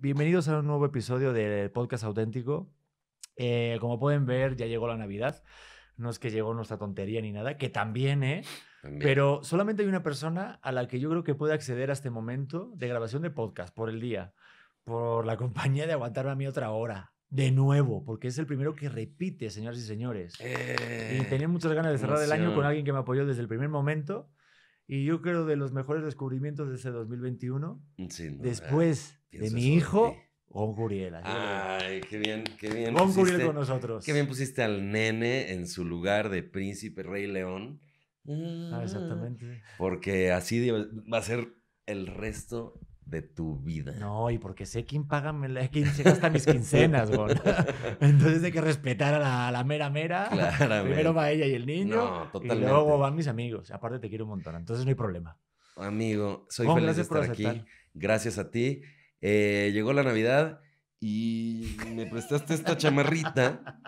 Bienvenidos a un nuevo episodio del Podcast Auténtico. Eh, como pueden ver, ya llegó la Navidad. No es que llegó nuestra tontería ni nada, que también, ¿eh? Pero solamente hay una persona a la que yo creo que puede acceder a este momento de grabación de podcast por el día, por la compañía de aguantarme a mí otra hora. De nuevo, porque es el primero que repite, señores y señores. y eh, tenía muchas ganas de cerrar el año con alguien que me apoyó desde el primer momento y yo creo de los mejores descubrimientos de ese 2021. Mm, después de mi hijo, Gon Guriel. Ay, qué bien, qué bien. con nosotros. Qué bien pusiste al nene en su lugar de príncipe rey león. Ah, exactamente. Porque así va a ser el resto de tu vida. No, y porque sé quién paga, quién mis quincenas, güey. Entonces hay que respetar a la, mera mera. Primero va ella y el niño. No, totalmente. Y luego van mis amigos. Aparte te quiero un montón, entonces no hay problema. Amigo, soy feliz de estar aquí. Gracias a ti. Eh, llegó la Navidad y me prestaste esta chamarrita.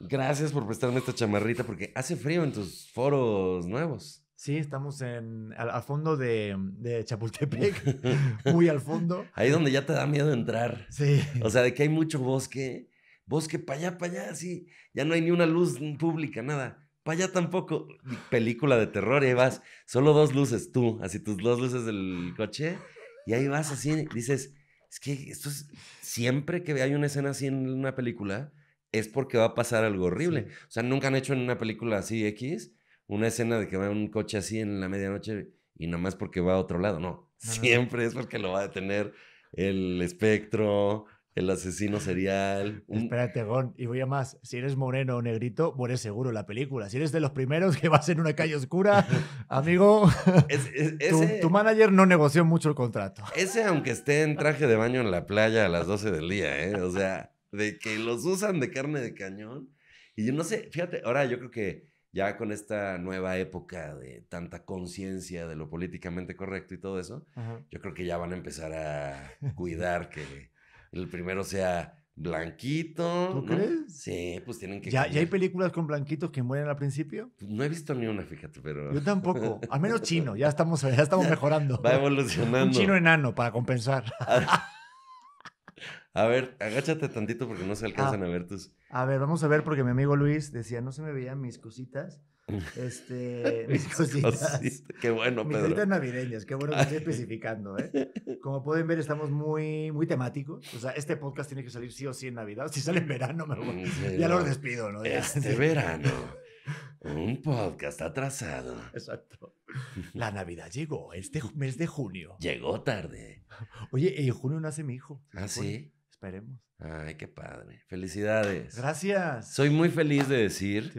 Gracias por prestarme esta chamarrita porque hace frío en tus foros nuevos. Sí, estamos en, al, fondo de, Chapultepec, muy al fondo. Ahí donde ya te da miedo entrar. Sí. O sea, de que hay mucho bosque, bosque para allá, para allá, sí. Ya no hay ni una luz pública, nada. Para allá tampoco. Película de terror, y ahí vas. Solo dos luces, tú, así tus dos luces del coche. Y ahí vas así, dices, es que esto es, siempre que hay una escena así en una película, es porque va a pasar algo horrible. O sea, nunca han hecho en una película así X una escena de que va un coche así en la medianoche y nomás porque va a otro lado, no. Siempre es porque lo va a detener el espectro, el asesino serial. Espérate, y voy a más. Si eres moreno o negrito, mueres seguro la película. Si eres de los primeros que vas en una calle oscura, amigo, tu, tu, manager no negoció mucho el contrato. Ese, aunque esté en traje de baño en la playa a las 12 del día, ¿eh? o sea, de que los usan de carne de cañón. Y yo no sé, fíjate, ahora yo creo que ya con esta nueva época de tanta conciencia de lo políticamente correcto y todo eso, yo creo que ya van a empezar a cuidar que el primero sea blanquito. ¿Tú crees? Sí, pues tienen que... ¿Ya, hay películas con blanquitos que mueren al principio? Pues, no he visto ni una, fíjate, pero... Yo tampoco, al menos chino, ya estamos, ya estamos mejorando. Va evolucionando. Un chino enano para compensar. Ah, a ver, agáchate tantito porque no se alcanzan ah. a ver tus. A ver, vamos a ver porque mi amigo Luis decía, no se me veían mis cositas. Este, mis cositas. Qué bueno, Pedro. Mis cositas navideñas, qué bueno que estoy especificando, ¿eh? Como pueden ver, estamos muy, muy temáticos. O sea, este podcast tiene que salir sí o sí en Navidad. Si sale en verano, me voy. Mm, ya los lo despido, ¿no? Este verano, un podcast atrasado. Exacto. La Navidad llegó este mes de junio. Llegó tarde. Oye, en junio nace mi hijo. Ah, sí. Esperemos. Ay, qué padre. Felicidades. Gracias. Soy muy feliz de decir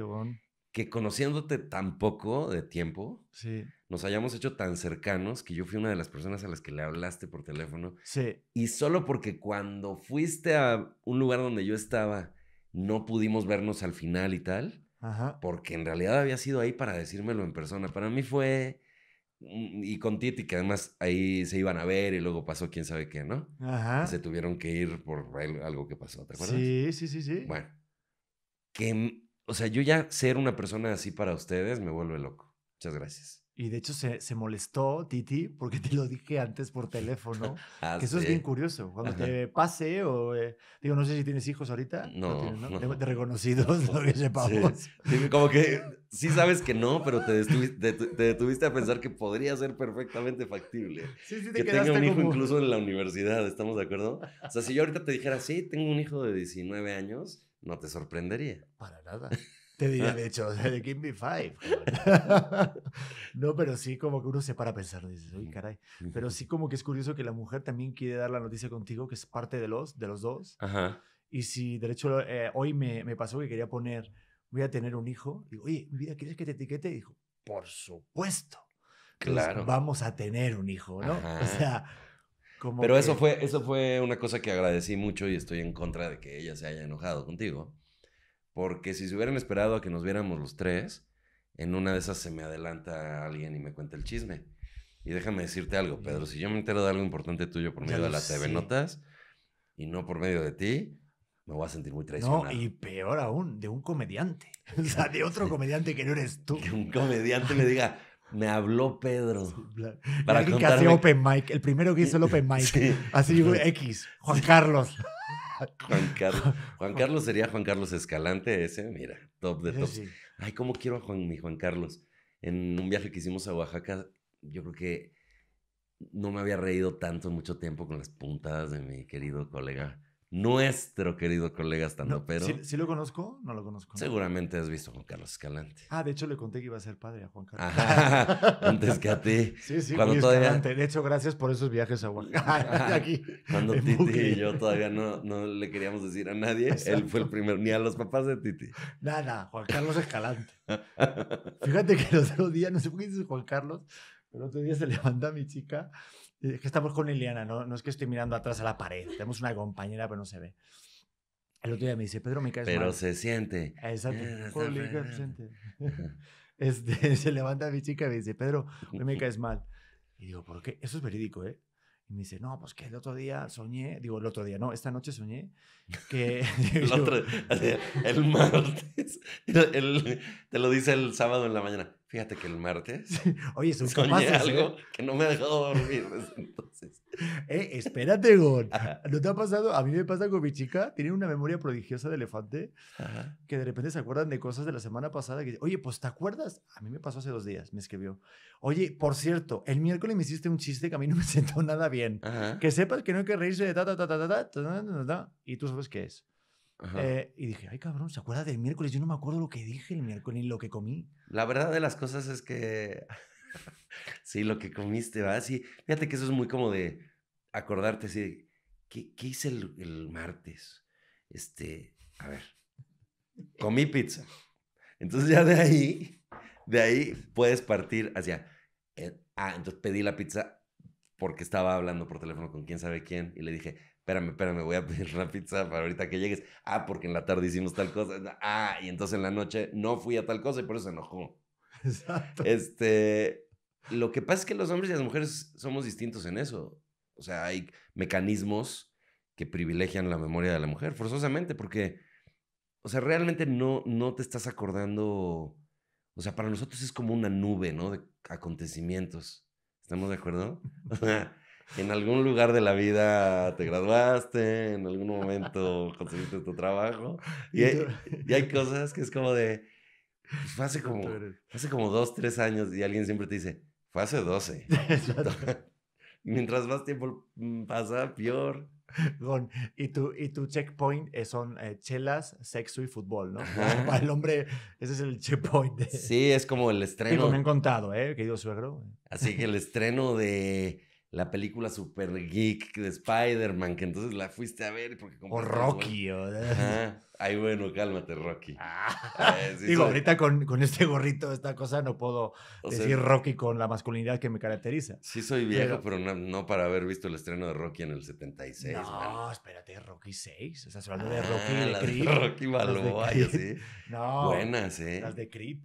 que conociéndote tan poco de tiempo, sí. nos hayamos hecho tan cercanos que yo fui una de las personas a las que le hablaste por teléfono. Sí. Y solo porque cuando fuiste a un lugar donde yo estaba, no pudimos vernos al final y tal, porque en realidad había sido ahí para decírmelo en persona. Para mí fue. Mm, y con Titi, que además ahí se iban a ver y luego pasó quién sabe qué, ¿no? Ajá. Se tuvieron que ir por algo que pasó, ¿te acuerdas? Sí, sí, sí, sí. Bueno. Que, o sea, yo ya ser una persona así para ustedes me vuelve loco. Muchas gracias. Y de hecho se, se, molestó, Titi, porque te lo dije antes por teléfono. Ah, que eso es bien curioso. Cuando te pase o... Eh, digo, no sé si tienes hijos ahorita. No, De, reconocidos, lo que sepamos. Sí. como que sí sabes que no, pero te, te, detuviste a pensar que podría ser perfectamente factible. que tenga un hijo incluso en la universidad, ¿estamos de acuerdo? O sea, si yo ahorita te dijera, sí, tengo un hijo de 19 años, no te sorprendería. Para nada. Te diría, ah. de hecho, de Kimby Five. no, pero sí, como que uno se para a pensar, dices, uy, caray. Pero sí, como que es curioso que la mujer también quiere dar la noticia contigo, que es parte de los, de los dos. Y si, de hecho, eh, hoy me, pasó que quería poner, voy a tener un hijo. Digo, oye, mi vida, ¿quieres que te etiquete? Y dijo, por supuesto. Claro. vamos a tener un hijo, ¿no? O sea. Como Pero eso, fue, eso fue una cosa que agradecí mucho y estoy en contra de que ella se haya enojado contigo. Porque si se hubieran esperado a que nos viéramos los tres, en una de esas se me adelanta alguien y me cuenta el chisme. Y déjame decirte algo, Pedro, si yo me entero de algo importante tuyo por medio de la TV Notas y no por medio de ti, me voy a sentir muy traicionado. No, y peor aún, de un comediante. o sea, de otro comediante que no eres tú. Que un comediante me diga, me habló Pedro. Para alguien que Open Mic, el primero que hizo el Open Mic. Así Así, X, Juan Carlos. Juan Carlos. Juan Carlos sería Juan Carlos Escalante ese, mira, top de top. Ay, cómo quiero a Juan, mi Juan Carlos. En un viaje que hicimos a Oaxaca, yo creo que no me había reído tanto en mucho tiempo con las puntadas de mi querido colega nuestro querido colega estando pero. Si lo conozco? No lo conozco. Seguramente has visto a Juan Carlos Escalante. Ah, de hecho le conté que iba a ser padre a Juan Carlos. antes que a ti. Sí, sí, cuando todavía... De hecho, gracias por esos viajes a aquí. Cuando Titi y yo todavía no, no le queríamos decir a nadie, él fue el primero, ni a los papás de Titi. Nada, Juan Carlos Escalante. Fíjate que el otro día, no sé por qué dices Juan Carlos, pero el otro día se levanta mi chica es que estamos con Liliana, no, no es que estoy mirando atrás a la pared. Tenemos una compañera, pero no se ve. El otro día me dice, Pedro, me caes Pero mal. se siente. Exacto. se siente. Este, se levanta mi chica y me dice, Pedro, hoy me caes mal. Y digo, ¿por qué? Eso es verídico, ¿eh? Y me dice, no, pues que el otro día soñé, digo, el otro día, no, esta noche soñé que... el, martes, te lo dice el sábado en la mañana. Fíjate que el martes. Oye, es soñé algo que no me ha dejado dormir entonces. Eh, espérate, Gon. ¿No te ha pasado? A mí me pasa con mi chica. Tiene una memoria prodigiosa de elefante que de repente se acuerdan de cosas de la semana pasada. Que, Oye, pues ¿te acuerdas? A mí me pasó hace dos días. Me escribió. Oye, por cierto, el miércoles me hiciste un chiste que a mí no me sentó nada bien. Que sepas que no hay que reírse de ta, ta, ta, ta, ta, ta, ta, ta, ta, ta, ta. Y tú qué que es. Eh, y dije, ay cabrón, ¿se acuerda del miércoles? Yo no me acuerdo lo que dije el miércoles ni lo que comí. La verdad de las cosas es que sí, lo que comiste, va Sí, fíjate que eso es muy como de acordarte así ¿qué, qué hice el, martes? Este, a ver, comí pizza. Entonces ya de ahí, de ahí puedes partir hacia, eh, ah, entonces pedí la pizza porque estaba hablando por teléfono con quién sabe quién y le dije, espérame, espérame, voy a pedir una pizza para ahorita que llegues. Ah, porque en la tarde hicimos tal cosa. Ah, y entonces en la noche no fui a tal cosa y por eso se enojó. Exacto. Este, lo que pasa es que los hombres y las mujeres somos distintos en eso. O sea, hay mecanismos que privilegian la memoria de la mujer, forzosamente, porque, o sea, realmente no, no te estás acordando. O sea, para nosotros es como una nube, ¿no? De acontecimientos. ¿Estamos de acuerdo? en algún lugar de la vida te graduaste, en algún momento conseguiste tu trabajo. Y hay, y hay cosas que es como de. Pues, fue, hace como, hace como dos, tres años y alguien siempre te dice, fue hace 12. Mientras más tiempo pasa, peor. y tu, y tu checkpoint eh, son eh, chelas, sexo y fútbol, ¿no? Para el hombre, ese es el checkpoint. Sí, es como el estreno. Y me han contado, ¿eh, querido suegro? Eh. Así que el estreno de la película super geek de Spider-Man, que entonces la fuiste a ver porque O Rocky. O... Ay, bueno, cálmate, Rocky. Ah, eh, digo, ahorita con, este gorrito, esta cosa, no puedo decir Rocky con la masculinidad que me caracteriza. Sí soy viejo, pero, no, para haber visto el estreno de Rocky en el 76. No, espérate, Rocky 6. O sea, ¿se de Rocky ah, de Creed. Rocky Balboa y No. Buenas, ¿eh? Las de Creed.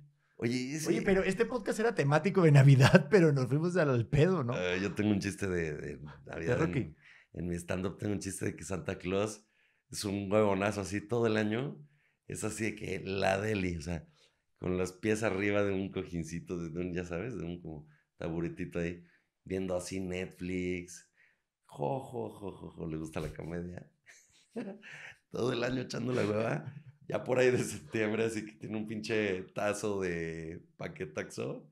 Oye, pero este podcast era temático de Navidad, pero nos fuimos al pedo, ¿no? Ah, yo tengo un chiste de, Navidad. Ah, en, mi stand-up tengo un chiste de que Santa Claus es un huevonazo así todo el año. Es así de que la deli, o sea, con los pies arriba de un cojincito, de un, ya sabes, de un como taburetito ahí, viendo así Netflix. Jo, le gusta la comedia. todo el año echando la hueva ya por ahí de septiembre, así que tiene un pinche tazo de paquetaxo,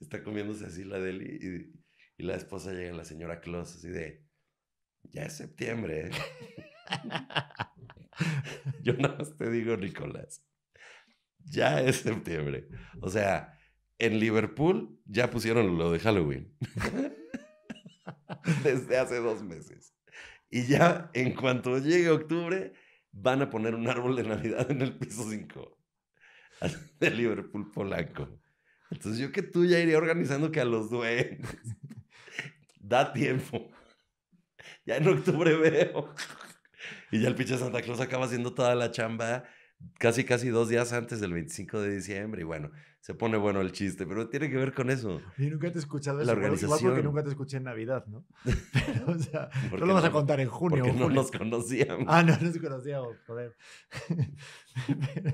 está comiéndose así la deli y, la esposa llega, la señora Claus, así de, ya es septiembre. Yo nada más te digo, Nicolás, ya es septiembre. O sea, en Liverpool ya pusieron lo de Halloween. Desde hace dos meses. Y ya en cuanto llegue octubre, van a poner un árbol de Navidad en el piso 5 de Liverpool Polanco. Entonces yo que tú ya iría organizando que a los duendes. Da tiempo. Ya en octubre veo. Y ya el pinche Santa Claus acaba haciendo toda la chamba casi, casi dos días antes del 25 de diciembre. Y bueno, se pone bueno el chiste, pero tiene que ver con eso. Y nunca te he escuchado eso. La organización. Igual porque nunca te escuché en Navidad, ¿no? Pero, o sea, no lo vas a contar en junio. Porque no nos conocíamos. Ah, no nos conocíamos, joder. pero,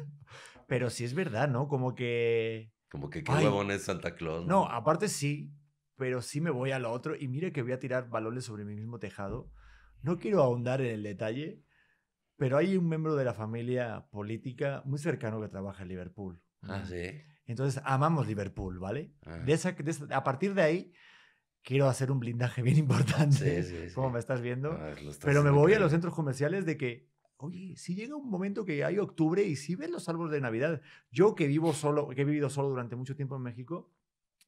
pero sí es verdad, ¿no? Como que... Como que qué huevón es Santa Claus. ¿no? no, aparte sí, pero sí me voy a lo otro. Y mire que voy a tirar balones sobre mi mismo tejado. No quiero ahondar en el detalle, pero hay un miembro de la familia política muy cercano que trabaja en Liverpool. Ah, sí. Entonces, amamos Liverpool, ¿vale? Ah. De esa, de a partir de ahí, quiero hacer un blindaje bien importante, sí, sí, como me estás viendo. pero me voy a los centros comerciales de que, oye, si llega un momento que hay octubre y si ven los árboles de Navidad, yo que vivo solo, que he vivido solo durante mucho tiempo en México,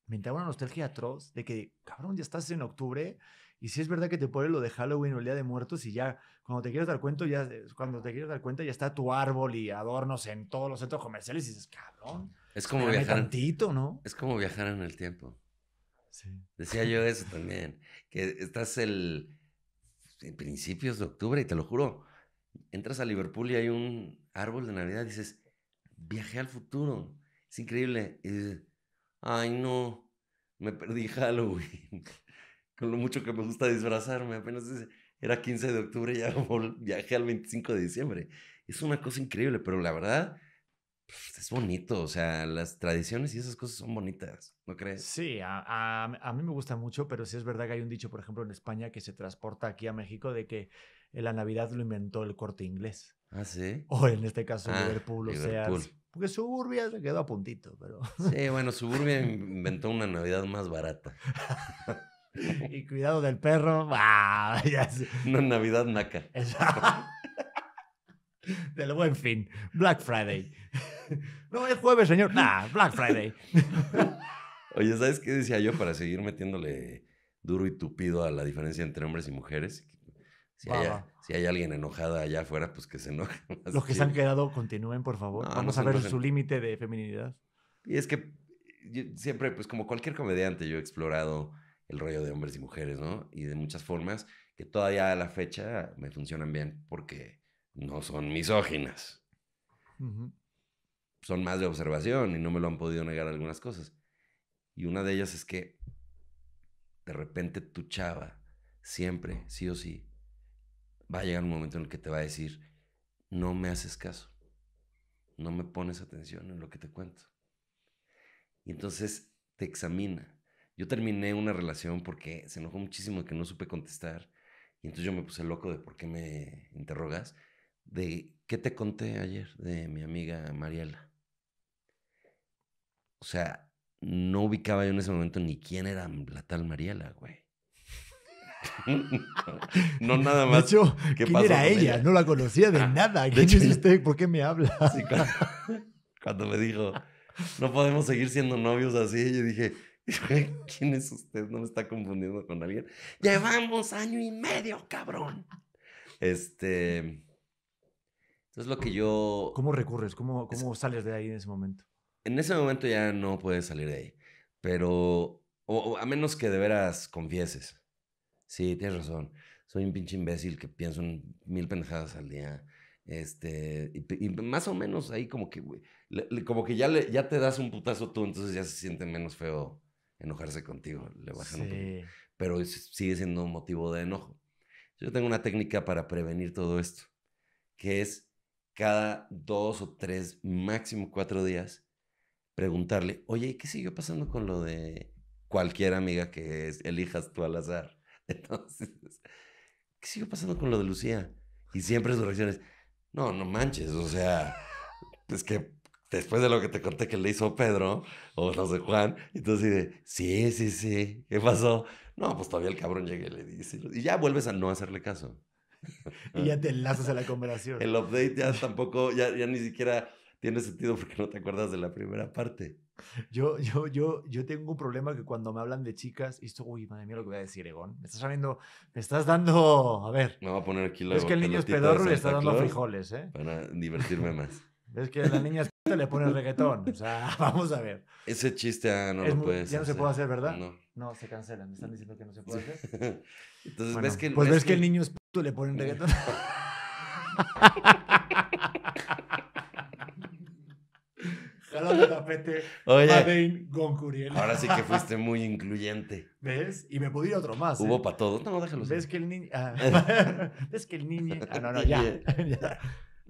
me entra una nostalgia atroz de que, cabrón, ya estás en octubre y si es verdad que te pone lo de Halloween o el Día de Muertos y ya cuando te quieres dar cuenta ya cuando te quieres dar cuenta ya está tu árbol y adornos en todos los centros comerciales y dices, cabrón. Es como viajar ¿no? Es como viajar en el tiempo. Decía yo eso también, que estás el en principios de octubre y te lo juro, entras a Liverpool y hay un árbol de Navidad y dices, viajé al futuro. Es increíble. Y dices, ay no, me perdí Halloween con lo mucho que me gusta disfrazarme. Apenas era 15 de octubre, y ya viajé al 25 de diciembre. Es una cosa increíble, pero la verdad pues, es bonito. O sea, las tradiciones y esas cosas son bonitas, ¿no crees? Sí, a, mí me gusta mucho, pero sí es verdad que hay un dicho, por ejemplo, en España que se transporta aquí a México de que la Navidad lo inventó el corte inglés. Ah, sí. O en este caso, ah, Liverpool, o sea. Porque Suburbia se quedó a puntito, pero. Sí, bueno, Suburbia inventó una Navidad más barata. y cuidado del perro. Ah, Una Navidad naca. del buen fin. Black Friday. No, es jueves, señor. Nah, Black Friday. Oye, ¿sabes qué decía yo para seguir metiéndole duro y tupido a la diferencia entre hombres y mujeres? Si, si hay, alguien enojada allá afuera, pues que se enoje. Los que, se han quedado, continúen, por favor. Vamos a ver su límite de feminidad. Y es que siempre, pues como cualquier comediante, yo he explorado el rollo de hombres y mujeres, ¿no? Y de muchas formas que todavía a la fecha me funcionan bien porque no son misóginas. Son más de observación y no me lo han podido negar algunas cosas. Y una de ellas es que de repente tu chava, siempre, sí o sí, va a llegar un momento en el que te va a decir, no me haces caso, no me pones atención en lo que te cuento. Y entonces te examina yo terminé una relación porque se enojó muchísimo de que no supe contestar. Y entonces yo me puse loco de por qué me interrogas. De qué te conté ayer de mi amiga Mariela. O sea, no ubicaba yo en ese momento ni quién era la tal Mariela, güey. no, nada más. De ¿quién era ella? No la conocía de nada. ¿Quién es usted? ¿Por qué me habla? cuando, cuando me dijo, no podemos seguir siendo novios así, yo dije, ¿Quién es usted? ¿No me está confundiendo con alguien? Llevamos año y medio, cabrón. Este. Entonces lo que yo... ¿Cómo recurres? ¿Cómo, cómo sales de ahí en ese momento? En ese momento ya no puedes salir de ahí. Pero, a menos que de veras confieses. Sí, tienes razón. Soy un pinche imbécil que pienso mil pendejadas al día. Este, y, más o menos ahí como que, como que ya, le, ya te das un putazo tú, entonces ya se siente menos feo enojarse contigo, le bajan un poco. Pero sigue siendo un motivo de enojo. Yo tengo una técnica para prevenir todo esto, que es cada dos o tres, máximo cuatro días, preguntarle, oye, ¿qué siguió pasando con lo de cualquier amiga que elijas tú al azar? Entonces, ¿qué siguió pasando con lo de Lucía? Y siempre su reacción es, no, no manches, o sea, es que después de lo que te conté que le hizo Pedro, o los de Juan, y tú sí, sí, sí, ¿qué pasó? No, pues todavía el cabrón llega y le dice, y ya vuelves a no hacerle caso. y ya te enlazas a la conversación. El update ya tampoco, ya, ya ni siquiera tiene sentido porque no te acuerdas de la primera parte. Yo, yo, yo, yo tengo un problema que cuando me hablan de chicas, y esto, uy, madre mía, lo que voy a decir, Egon. Me estás sabiendo, me estás dando, a ver. Me voy a poner aquí la Es que el niño es pedorro y le está dando frijoles, ¿eh? Para divertirme más. Es que la niña es le pones reggaetón. O sea, vamos a ver. Ese chiste ya ah, no lo puedes. Ya no se puede hacer, ¿verdad? No. no. se cancelan. Me están diciendo que no se puede hacer. Entonces ves que. Pues ves, que... el niño es puto y le ponen reggaetón. Eh. Jalón de tapete. Oye. Goncuriel. Ahora sí que fuiste muy incluyente. ¿Ves? Y me podía otro más. Hubo ¿eh? para todo. No, déjalo. ¿Ves que el niño. Ah, ¿Ves que el niño. Ah, no, no, ya. ya.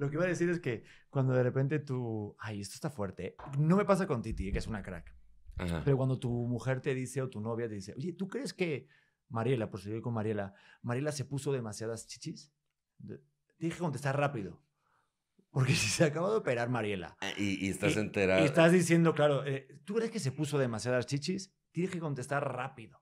Lo que iba a decir es que cuando de repente tú, ay, esto está fuerte. No me pasa con Titi, que es una crack. Pero cuando tu mujer te dice o tu novia te dice, oye, ¿tú crees que Mariela, por seguir con Mariela, Mariela se puso demasiadas chichis? Tienes que contestar rápido. Porque si se acaba de operar Mariela. Ah, y, estás Y estás diciendo, claro, eh, ¿tú crees que se puso demasiadas chichis? Tienes que contestar rápido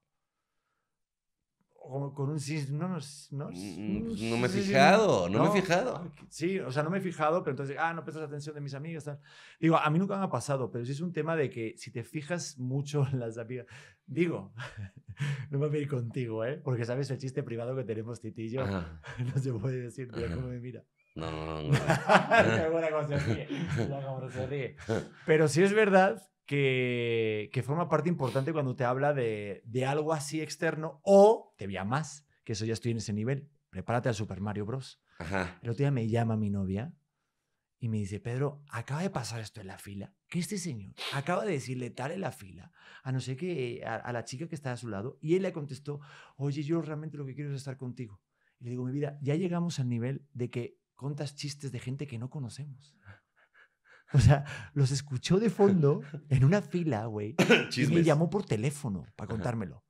con un cis, no, no, no, mm, mm, me he fijado, no, me he fijado. Sí, o sea, no me he fijado, pero entonces, ah, no prestas atención de mis amigas. Tal. Digo, a mí nunca me ha pasado, pero sí es un tema de que si te fijas mucho en las amigas, digo, no me voy a ir contigo, ¿eh? Porque sabes el chiste privado que tenemos, Titillo, no se puede decir, mira cómo me mira. No, no, no. no. se ríe, se ríe. Pero sí es verdad que, que, forma parte importante cuando te habla de, de algo así externo o te veía más, que eso ya estoy en ese nivel, prepárate al Super Mario Bros. El otro día me llama mi novia y me dice, Pedro, acaba de pasar esto en la fila, que este señor acaba de decirle tal en la fila, a no sé qué, a, a la chica que está a su lado, y él le contestó, oye, yo realmente lo que quiero es estar contigo. Y le digo, mi vida, ya llegamos al nivel de que contas chistes de gente que no conocemos. O sea, los escuchó de fondo en una fila, güey. y me llamó por teléfono para contármelo.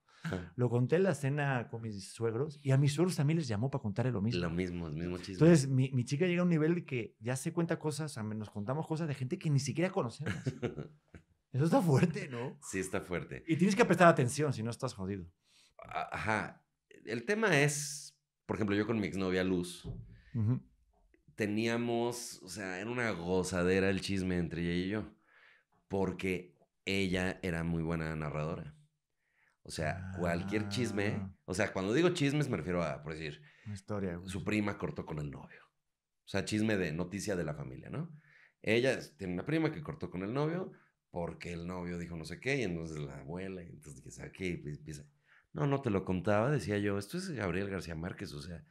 Lo conté en la cena con mis suegros y a mis suegros también les llamó para contarle lo mismo. Lo mismo, el mismo chisme. Entonces, mi, mi chica llega a un nivel que ya se cuenta cosas, nos contamos cosas de gente que ni siquiera conocemos. Eso está fuerte, ¿no? Sí, está fuerte. Y tienes que prestar atención, si no estás jodido. Ajá. El tema es, por ejemplo, yo con mi exnovia Luz, teníamos, o sea, era una gozadera el chisme entre ella y yo, porque ella era muy buena narradora. O sea, cualquier chisme. Ah. O sea, cuando digo chismes me refiero a, por decir, historia, su prima cortó con el novio. O sea, chisme de noticia de la familia, ¿no? Ella tiene una prima que cortó con el novio porque el novio dijo no sé qué y entonces la abuela, entonces que qué, No, no te lo contaba, decía yo. Esto es Gabriel García Márquez, o sea,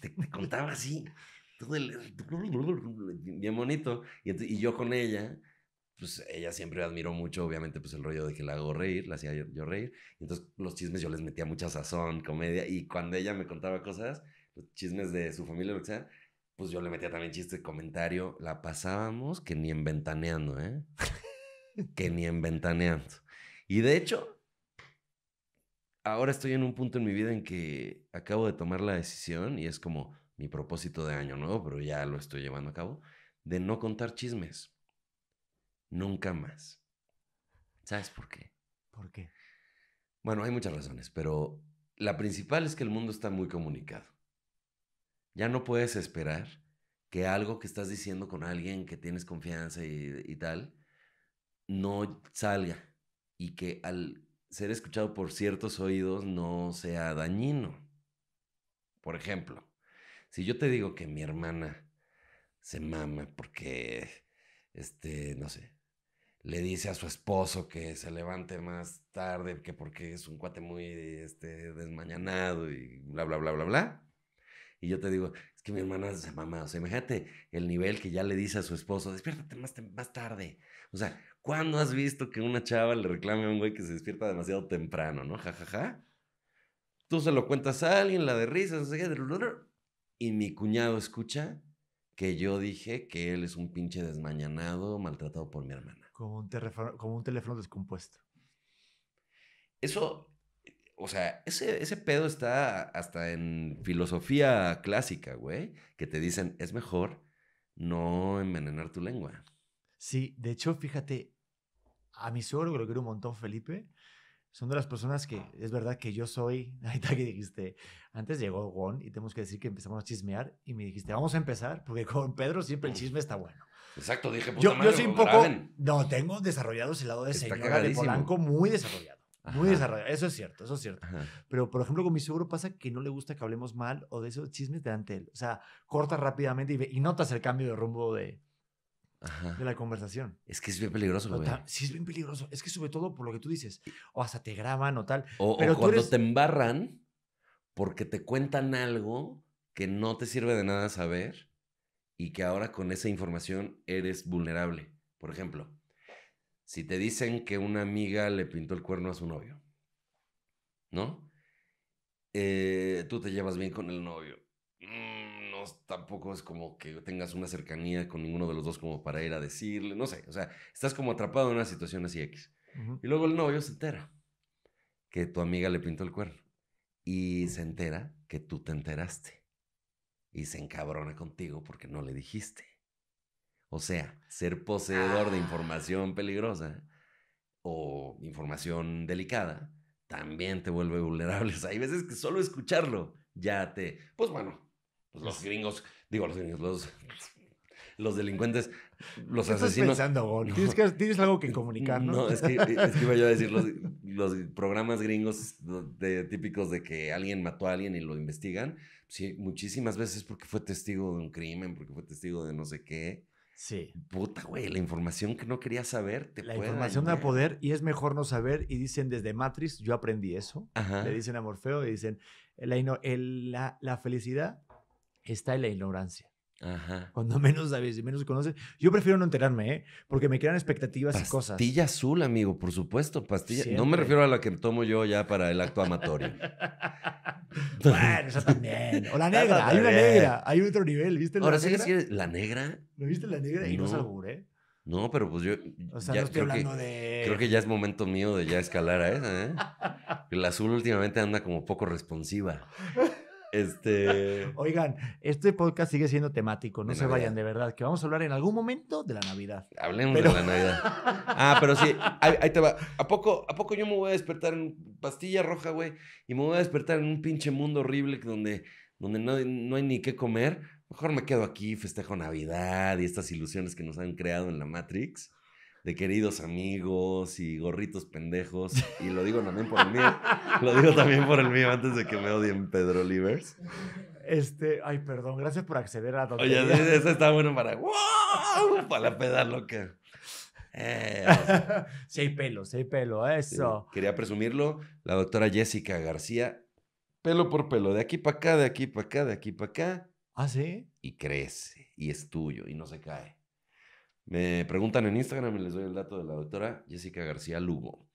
te, contaba así, todo bien bonito. Y, y yo con ella, pues ella siempre admiró mucho, obviamente, pues el rollo de que la hago reír, la hacía yo, reír. Y entonces los chismes yo les metía mucha sazón, comedia. Y cuando ella me contaba cosas, los chismes de su familia, lo sea, pues yo le metía también chiste, comentario. La pasábamos que ni en ventaneando, ¿eh? que ni en ventaneando. Y de hecho, ahora estoy en un punto en mi vida en que acabo de tomar la decisión y es como mi propósito de año nuevo, pero ya lo estoy llevando a cabo, de no contar chismes Nunca más. ¿Sabes por qué? ¿Por qué? Bueno, hay muchas razones, pero la principal es que el mundo está muy comunicado. Ya no puedes esperar que algo que estás diciendo con alguien que tienes confianza y, y tal, no salga y que al ser escuchado por ciertos oídos no sea dañino. Por ejemplo, si yo te digo que mi hermana se mama porque, este, no sé, le dice a su esposo que se levante más tarde, que porque es un cuate muy este, desmañanado y bla, bla, bla, bla, bla. Y yo te digo, es que mi hermana se mamá, o sea, imagínate el nivel que ya le dice a su esposo, despiértate más, más tarde. O sea, ¿cuándo has visto que una chava le reclame a un güey que se despierta demasiado temprano, no? Ja, ja, ja. Tú se lo cuentas a alguien, la de risas, no sé y mi cuñado escucha que yo dije que él es un pinche desmañanado maltratado por mi hermana como un, teléfono descompuesto. Eso, o sea, ese, ese pedo está hasta en filosofía clásica, güey, que te dicen, es mejor no envenenar tu lengua. Sí, de hecho, fíjate, a mi suegro que lo quiero un montón, Felipe, son de las personas que es verdad que yo soy, está que dijiste, antes llegó Juan y tenemos que decir que empezamos a chismear y me dijiste, vamos a empezar, porque con Pedro siempre el chisme está bueno. Exacto, dije, yo, soy un poco. No, tengo desarrollado ese lado de señora de Polanco muy desarrollado. Muy desarrollado. Eso es cierto, eso es cierto. Pero, por ejemplo, con mi seguro pasa que no le gusta que hablemos mal o de esos chismes delante de él. O sea, corta rápidamente y, notas el cambio de rumbo de, de la conversación. Es que es bien peligroso, güey. Sí, es bien peligroso. Es que sobre todo por lo que tú dices. O hasta te graban o tal. O, cuando te embarran porque te cuentan algo que no te sirve de nada saber y que ahora con esa información eres vulnerable. Por ejemplo, si te dicen que una amiga le pintó el cuerno a su novio, ¿no? Eh, tú te llevas bien con el novio. Mm, no, tampoco es como que tengas una cercanía con ninguno de los dos como para ir a decirle, no sé, o sea, estás como atrapado en una situación así X. Y luego el novio se entera que tu amiga le pintó el cuerno y se entera que tú te enteraste y se encabrona contigo porque no le dijiste. O sea, ser poseedor de ah. información peligrosa o información delicada también te vuelve vulnerable. hay veces que solo escucharlo ya te... Pues bueno, pues, los gringos, digo los gringos, los los delincuentes, los asesinos. Estás ¿Tienes, algo que comunicar, ¿no? No, es que, iba yo a decir, los, programas gringos típicos de que alguien mató a alguien y lo investigan, sí, muchísimas veces porque fue testigo de un crimen, porque fue testigo de no sé qué. Sí. Puta, güey, la información que no quería saber te La información da poder y es mejor no saber. Y dicen desde Matrix, yo aprendí eso. Le dicen a Morfeo y dicen, la, la felicidad está en la ignorancia. Ajá. Cuando menos sabes y menos conoces. Yo prefiero no enterarme, ¿eh? Porque me crean expectativas y cosas. Pastilla azul, amigo, por supuesto. Pastilla. No me refiero a la que tomo yo ya para el acto amatorio. bueno, esa también. O la negra. Hay una negra. Hay otro nivel, ¿viste? Ahora sí que la negra. ¿Lo viste la negra? No. Y no ¿eh? No, pero pues yo. O sea, no estoy creo hablando que, de. Creo que ya es momento mío de ya escalar a esa, ¿eh? la azul últimamente anda como poco responsiva. Este... Oigan, este podcast sigue siendo temático, no se vayan de verdad, que vamos a hablar en algún momento de la Navidad. Hablemos de la Navidad. Ah, pero sí, ahí, te va. ¿A poco, ¿A poco yo me voy a despertar en pastilla roja, güey? Y me voy a despertar en un pinche mundo horrible donde, donde no, no hay ni qué comer. Mejor me quedo aquí, festejo Navidad y estas ilusiones que nos han creado en la Matrix de queridos amigos y gorritos pendejos. Y lo digo también por el mío. lo digo también por el mío antes de que me odien Pedro Livers. Este, ay, perdón, gracias por acceder a doctora. Oye, eso está bueno para. ¡Wow! Para la peda loca. Eh, hay pelo, sí hay pelo, eso. quería presumirlo. La doctora Jessica García, pelo por pelo, de aquí para acá, de aquí para acá, de aquí para acá. Ah, sí. Y crece, y es tuyo, y no se cae. Me preguntan en Instagram y les doy el dato de la doctora Jessica García Lugo.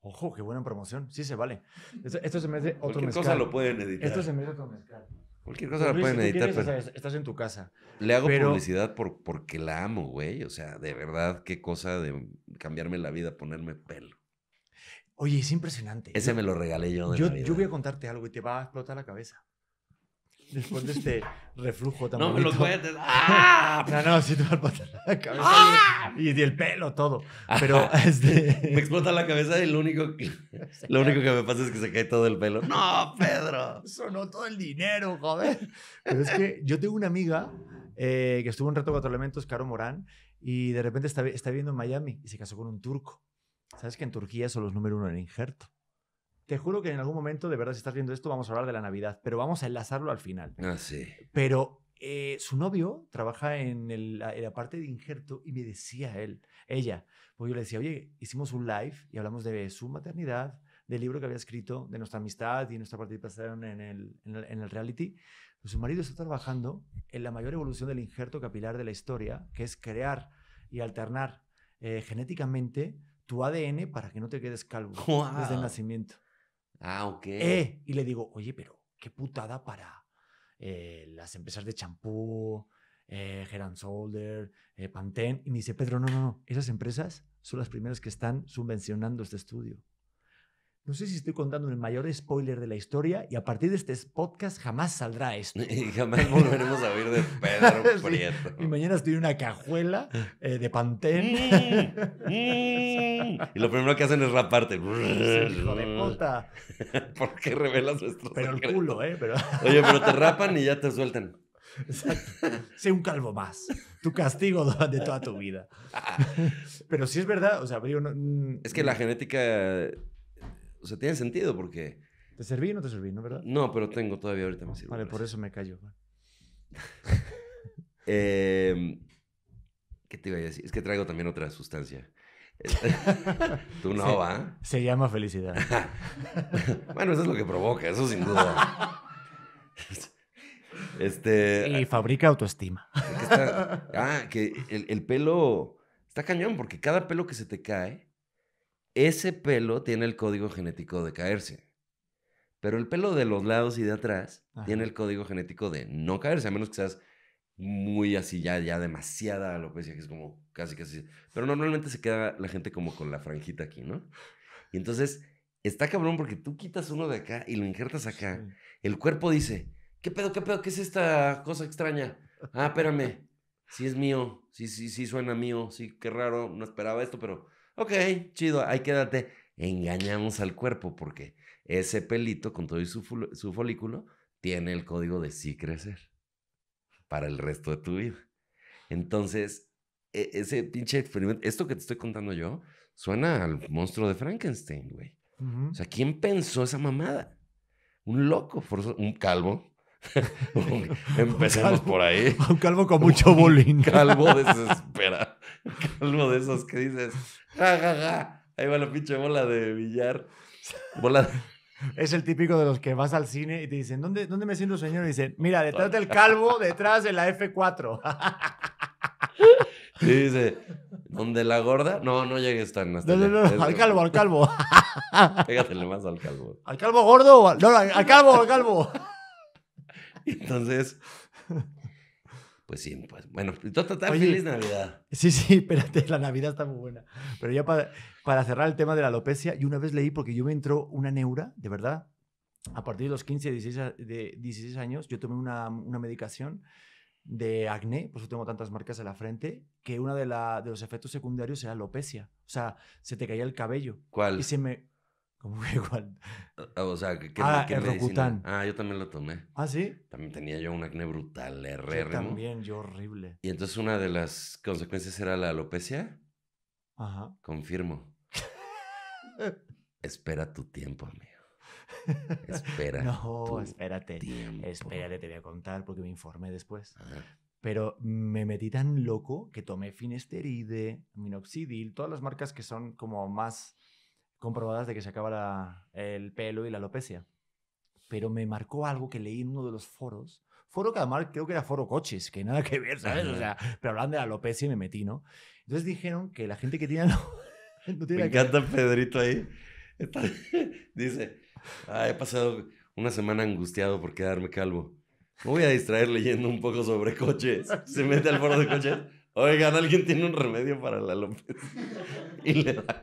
Ojo, qué buena promoción. Sí se vale. Esto, se me hace otro Cualquier cosa lo pueden editar. Esto se me hace otro mezcal. Cualquier cosa lo pueden editar. pero... estás en tu casa. Le hago publicidad porque la amo, güey. O sea, de verdad, qué cosa de cambiarme la vida, ponerme pelo. Oye, es impresionante. Ese me lo regalé yo. De yo, yo voy a contarte algo y te va a explotar la cabeza después de este reflujo también No los puedes. ¡Ah! No, no, sí tú va a la cabeza. ¡Ah! Y, el pelo, todo. Ah, Pero este, este... Me explota la cabeza y lo único, que, lo único que me pasa es que se cae todo el pelo. ¡No, Pedro! Sonó todo el dinero, joder. Pero es que yo tengo una amiga eh, que estuvo un rato cuatro elementos, Caro Morán, y de repente está, está viviendo en Miami y se casó con un turco. ¿Sabes que en Turquía son los número uno en injerto? Te juro que en algún momento, de verdad, si estás viendo esto, vamos a hablar de la Navidad, pero vamos a enlazarlo al final. Ah, sí. Pero eh, su novio trabaja en, la parte de injerto y me decía él, ella, pues yo le decía, oye, hicimos un live y hablamos de su maternidad, del libro que había escrito, de nuestra amistad y nuestra participación en el, reality. Pues su marido está trabajando en la mayor evolución del injerto capilar de la historia, que es crear y alternar eh, genéticamente tu ADN para que no te quedes calvo desde el nacimiento. Ah, ok. Eh, y le digo, oye, pero qué putada para eh, las empresas de champú, eh, Solder, eh, Pantene. Y me dice, Pedro, no, no, no, esas empresas son las primeras que están subvencionando este estudio. No sé si estoy contando el mayor spoiler de la historia y a partir de este podcast jamás saldrá esto. Y jamás volveremos a oír de Pedro Prieto. Y mañana estoy en una cajuela eh, de pantén. Mm, mm. y lo primero que hacen es raparte. hijo de puta. ¿Por qué revelas esto? Pero el culo, ¿eh? Oye, pero te rapan y ya te sueltan. Sé un calvo más. Tu castigo de toda tu vida. Ah. Pero si es verdad, o sea, no, mm, Es que la genética o sea, tiene sentido porque... ¿Te serví o no te serví, no, verdad? No, pero tengo todavía ahorita Vale, por eso me callo. Em, ¿Qué te iba a decir? Es que traigo también otra sustancia. Tú no, se, Se llama felicidad. bueno, eso es lo que provoca, eso sin duda. este, y ah, fabrica autoestima. ah, que el pelo está cañón porque cada pelo que se te cae ese pelo tiene el código genético de caerse. Pero el pelo de los lados y de atrás tiene el código genético de no caerse, a menos que seas muy así, ya, ya demasiada alopecia, que es como casi, casi. Pero normalmente se queda la gente como con la franjita aquí, ¿no? Y entonces está cabrón porque tú quitas uno de acá y lo injertas acá. El cuerpo dice: ¿Qué pedo, qué pedo, qué es esta cosa extraña? Ah, espérame. Sí es mío, sí, sí, sí suena mío, sí, qué raro, no esperaba esto, pero ok, chido, ahí quédate. Engañamos al cuerpo porque ese pelito con todo y su, folículo tiene el código de sí crecer para el resto de tu vida. Entonces, e-, ese pinche experimento, esto que te estoy contando yo, suena al monstruo de Frankenstein, güey. O sea, ¿quién pensó esa mamada? Un loco, un calvo. empecemos por ahí. Un calvo con mucho bullying. calvo desesperado algo de esos que dices, ja, ja, ja, ahí va la pinche bola de billar. Bola Es el típico de los que vas al cine y te dicen, ¿dónde, dónde me siento, señor? Y dicen, mira, detrás del calvo, detrás de la F4. Y dice, ¿dónde la gorda? No, no llegues tan hasta al calvo, al calvo. Pégatele más al calvo. ¿Al calvo gordo? No, al calvo, al calvo. Entonces, pues sí, pues bueno, pues, total, feliz Navidad. Sí, sí, espérate, la Navidad está muy buena. Pero ya para, para cerrar el tema de la alopecia, yo una vez leí, porque yo me entró una neura, de verdad, a partir de los 15, 16, de 16 años, yo tomé una, una medicación de acné, por eso tengo tantas marcas en la frente, que uno de, de, los efectos secundarios era alopecia. O sea, se te caía el cabello. ¿Cuál? Y se me, como que igual? O sea, que ah, qué Ah, yo también lo tomé. ¿Ah, sí? También tenía yo un acné brutal, RR. Yo también, yo horrible. Y entonces una de las consecuencias era la alopecia. Ajá. Confirmo. Espera tu tiempo, amigo. Espera. no, espérate. Espérate, te voy a contar porque me informé después. Pero me metí tan loco que tomé finesteride, minoxidil, todas las marcas que son como más comprobadas de que se acaba el pelo y la alopecia. Pero me marcó algo que leí en uno de los foros. Foro que además creo que era foro coches, que nada que ver, ¿sabes? O sea, pero hablan de la alopecia y me metí, ¿no? Entonces dijeron que la gente que tiene... no me encanta Pedrito ahí. dice, ah, he pasado una semana angustiado por quedarme calvo. Me voy a distraer leyendo un poco sobre coches. Se mete al foro de coches Oigan, alguien tiene un remedio para la alopecia. Y le da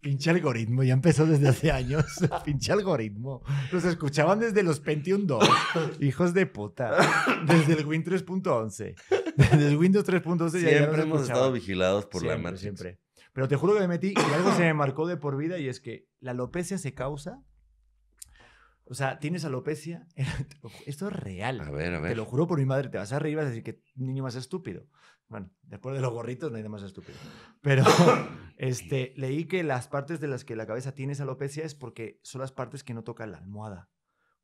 Pinche algoritmo, ya empezó desde hace años. Pinche algoritmo. Los escuchaban desde los Pentium 2. Hijos de puta. Desde el Win 3.11. Desde el Windows 3.11 Siempre ya hemos estado vigilados por la Matrix. Siempre. Pero te juro que me metí y algo se me marcó de por vida y es que la alopecia se causa o sea, tienes alopecia. Esto es real. A ver, a ver. Te lo juro por mi madre, te vas arriba y vas a decir que niño más estúpido. Bueno, después de los gorritos no hay nada más estúpido. Pero este, leí que las partes de las que la cabeza esa alopecia es porque son las partes que no toca la almohada.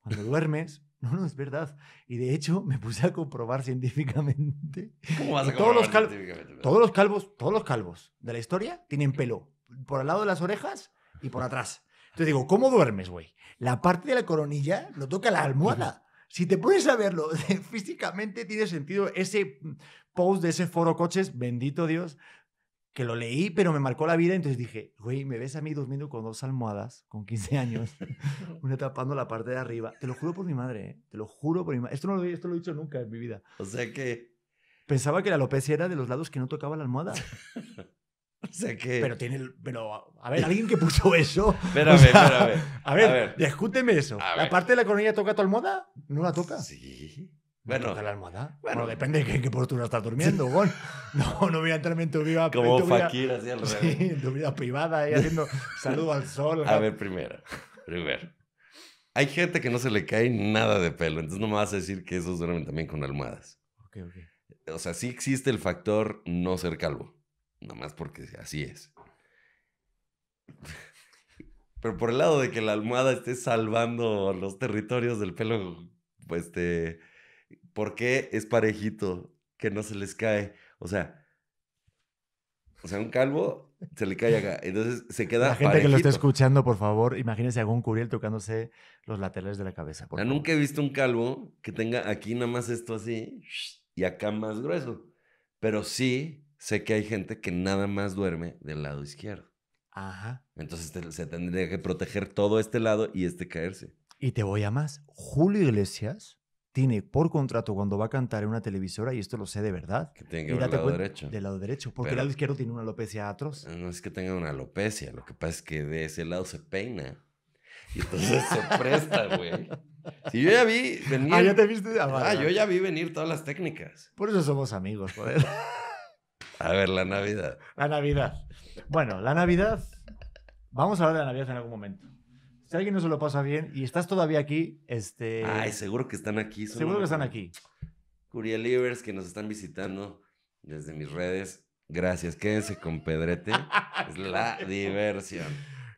Cuando duermes, no, no, es verdad. Y de hecho, me puse a comprobar científicamente. ¿Cómo vas a todos los científicamente? Todos los calvos, todos los calvos de la historia tienen pelo. Por al lado de las orejas y por atrás. Entonces digo, ¿cómo duermes, güey? La parte de la coronilla lo toca la almohada. Si te puedes saberlo, físicamente, tiene sentido ese post de ese foro coches, bendito Dios, que lo leí, pero me marcó la vida. Entonces dije, güey, me ves a mí durmiendo con dos almohadas, con 15 años, una tapando la parte de arriba. Te lo juro por mi madre, ¿eh? te lo juro por mi madre. Esto no lo, esto lo he dicho nunca en mi vida. O sea que. Pensaba que la López era de los lados que no tocaba la almohada. que... Pero tiene. pero, a ver, alguien que puso eso. Espérame, espérame. A ver, a ver, eso. ¿La parte de la coronilla toca tu almohada? ¿No la toca? Sí. Bueno, toca la almohada? Bueno, depende de qué, postura estás durmiendo, sí. No, no voy a entrarme en tu vida Como Fakir, sí, en tu vida privada ahí, haciendo saludo al sol. A ver, primero. Primero. Hay gente que no se le cae nada de pelo, entonces no me vas a decir que esos duermen también con almohadas. Ok, ok. O sea, sí existe el factor no ser calvo. Nomás porque así es. Pero por el lado de que la almohada esté salvando los territorios del pelo, pues este, ¿por qué es parejito que no se les cae? O sea, o sea, un calvo se le cae acá. Entonces se queda. La gente que lo está escuchando, por favor, imagínense a algún Curiel tocándose los laterales de la cabeza. Ah, nunca he visto un calvo que tenga aquí nada más esto así y acá más grueso. Pero sí sé que hay gente que nada más duerme del lado izquierdo. Ajá. Entonces este, se tendría que proteger todo este lado y este caerse. Y te voy a más. Julio Iglesias tiene por contrato cuando va a cantar en una televisora, y esto lo sé de verdad. Que tiene lado derecho. Del lado derecho, porque el lado izquierdo tiene una alopecia atroz. No es que tenga una alopecia, lo que pasa es que de ese lado se peina. Y entonces se presta, güey. Si yo ya vi venir. Ah, ya te viste. ah, ah yo ya vi venir todas las técnicas. Por eso somos amigos, joder. A ver, la Navidad. La Navidad. Bueno, la Navidad. Vamos a hablar de la Navidad en algún momento. Si alguien no se lo pasa bien y estás todavía aquí, este. Ay, seguro que están aquí. seguro que están aquí. Curia que nos están visitando desde mis redes. Gracias. Quédense con Pedrete. es la diversión.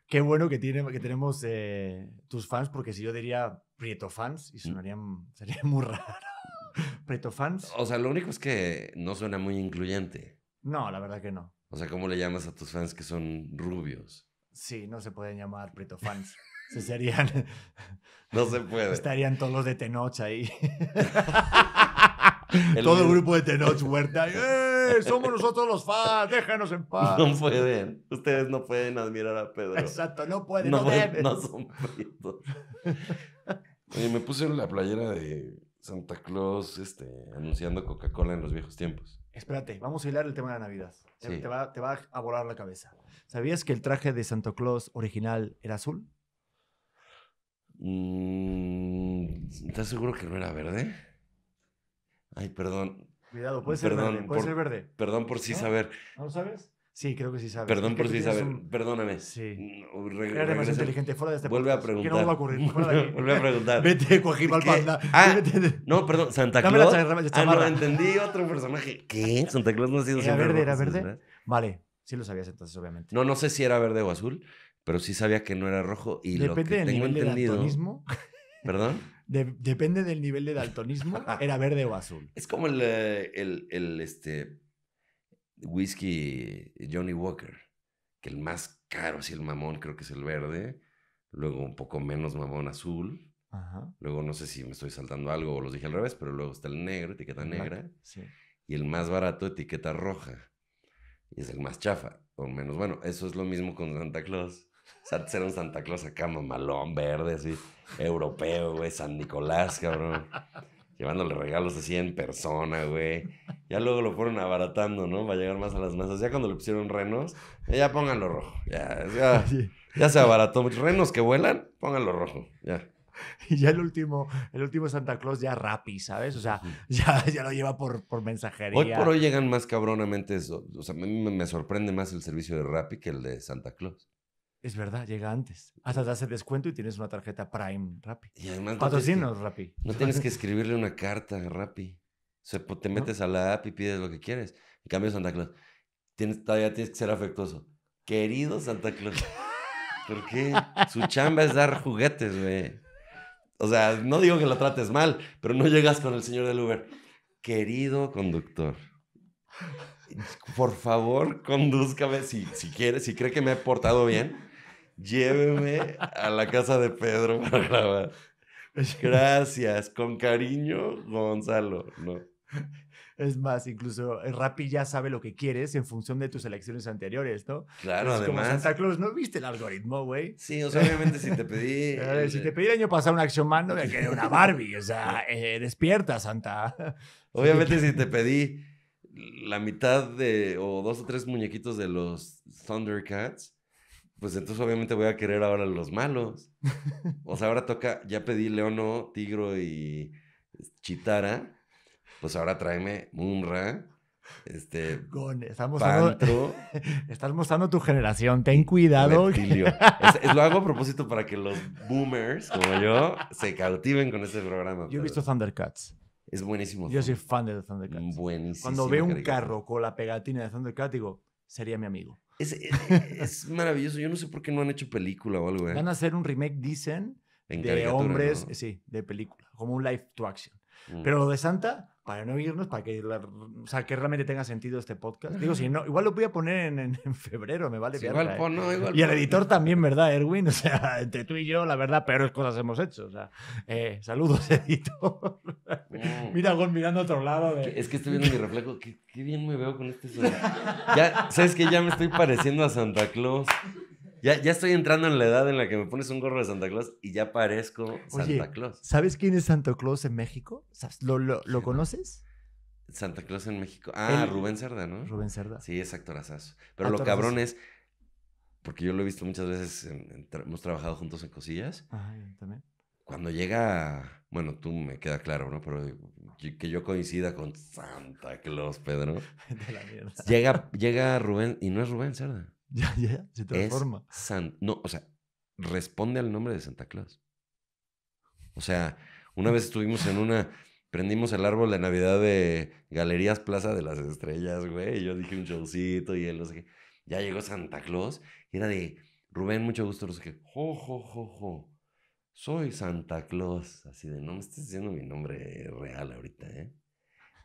Qué bueno que, tiene, que tenemos eh, tus fans, porque si yo diría Prieto fans, y mm. sonarían, sería muy raro. Prieto fans. O sea, lo único es que no suena muy incluyente. No, la verdad que no. O sea, ¿cómo le llamas a tus fans que son rubios? Sí, no se pueden llamar Prieto fans. Se serían. No se puede. Estarían todos los de Tenoch ahí. Todo el grupo de Tenoch Huerta. ¡Eh! Somos nosotros los fans, déjanos en paz. No pueden. Ustedes no pueden admirar a Pedro. Exacto, no pueden. No, son Oye, me puse la playera de Santa Claus este, anunciando Coca-Cola en los viejos tiempos. Espérate, vamos a hilar el tema de la Navidad. Te, va, a volar la cabeza. ¿Sabías que el traje de Santo Claus original era azul? Mm, ¿Estás seguro que no era verde? Ay, perdón. Cuidado, puede ser verde. Perdón por sí saber. ¿No lo sabes? Sí, creo que sí sabe. Perdón por si sí Perdóname. Sí. Era más inteligente fuera de este Vuelve a preguntar. ¿Qué no va a ocurrir. Vuelve a preguntar. Vete, Coajimal Panda. Ah, no, perdón. Santa Claus. ah, no, entendí otro personaje. ¿Qué? Santa Claus no ha sido ¿Era eh, verde? ¿Era verde? Vale. Sí lo sabías entonces, obviamente. No, no sé si era verde o azul, pero sí sabía que no era rojo. Y Depende lo que del tengo nivel De daltonismo. ¿Perdón? depende del nivel de daltonismo, era verde o azul. Es como el, eh, el, el este, whisky Johnny Walker, que el más caro, así el mamón, creo que es el verde, luego un poco menos mamón azul. Ajá. Luego no sé si me estoy saltando algo o los dije al revés, pero luego está el negro, etiqueta negra. Sí. Y el más barato, etiqueta roja. Y es el más chafa, o menos bueno. Eso es lo mismo con Santa Claus. O un Santa Claus acá, mamalón, verde, así, europeo, güey, San Nicolás, cabrón llevándole regalos así en persona, güey. Ya luego lo fueron abaratando, ¿no? Va a llegar más a las masas. Ya cuando le pusieron renos, eh, ya pónganlo rojo. Ya, ya, se abarató. Renos que vuelan, pónganlo rojo. Ya. Y ya el último, el último Santa Claus ya rapi, ¿sabes? O sea, ya, ya lo lleva por, por mensajería. Hoy por hoy llegan más cabronamente eso. O sea, a mí me sorprende más el servicio de rapi que el de Santa Claus. Es verdad, llega antes. Hasta te hace descuento y tienes una tarjeta Prime Rappi. Y además. no Rappi. No tienes que escribirle una carta a Rappi. O sea, te metes a la app y pides lo que quieres. En cambio, Santa Claus, todavía tienes que ser afectuoso. Querido Santa Claus. ¿Por qué? Su chamba es dar juguetes, güey. O sea, no digo que lo trates mal, pero no llegas con el señor del Uber. Querido conductor. Por favor, condúzcame si, si quieres si cree que me he portado bien lléveme a la casa de Pedro para grabar. Gracias, con cariño, Gonzalo. No. Es más, incluso eh, Rappi ya sabe lo que quieres en función de tus elecciones anteriores, ¿no? Claro, además. Santa Claus, ¿no viste el algoritmo, güey? Sí, obviamente si te pedí. si te pedí el año pasado un Action Man, una Barbie. O sea, eh, despierta, Santa. Obviamente si te pedí la mitad de, o dos o tres muñequitos de los Thundercats, pues entonces obviamente voy a querer ahora los malos. O sea, ahora toca, ya pedí Leono, Tigro y este, Chitara, pues ahora tráeme Mumra. Este. estamos Estás mostrando tu generación, ten cuidado. Es, lo hago a propósito para que los boomers, como yo, se cautiven con este programa. Yo he visto Thundercats. Es buenísimo. Yo soy fan de Thundercats. Buenísimo. Cuando veo un carro con la pegatina de Thundercats, digo, sería mi amigo. Eh, eh, es, maravilloso. Yo no sé por qué no han hecho película o algo. ¿eh? Van a hacer un remake, dicen, de hombres, sí, de película, como un live to action. Mm. Pero lo de Santa, para no irnos, para que, sea, que realmente tenga sentido este podcast. Digo, si no, igual lo voy a poner en, en, febrero, me vale. igual, ¿eh? igual, y el editor también, ¿verdad, Erwin? O sea, entre tú y yo, la verdad, peores cosas hemos hecho. Eh, saludos, editor. Mm. Mira, Gol mirando a otro lado. Es que estoy viendo mi reflejo. Qué, bien me veo con este sol Ya, ¿sabes que Ya me estoy pareciendo a Santa Claus. Ya, ya estoy entrando en la edad en la que me pones un gorro de Santa Claus y ya parezco Santa Claus. ¿Sabes quién es Santa Claus en México? ¿Lo, lo, conoces? Santa Claus en México. Ah, Rubén Cerda, ¿no? Rubén Cerda. Sí, es actorazazo. Pero ah, lo cabrón es, porque yo lo he visto muchas veces, hemos trabajado juntos en cosillas. también. Cuando llega, bueno, tú me queda claro, ¿no? Pero que yo coincida con Santa Claus, Pedro. De la mierda. Llega, llega Rubén, y no es Rubén Cerda. Ya, ya, se transforma. no, o sea, responde al nombre de Santa Claus. O sea, una vez estuvimos en una. Prendimos el árbol de Navidad de Galerías Plaza de las Estrellas, güey. Y yo dije un showcito y él, no sé Ya llegó Santa Claus y era de Rubén, mucho gusto, no sé qué. Jo, jo, jo, jo. Soy Santa Claus. Así de, no me estés diciendo mi nombre real ahorita, ¿eh?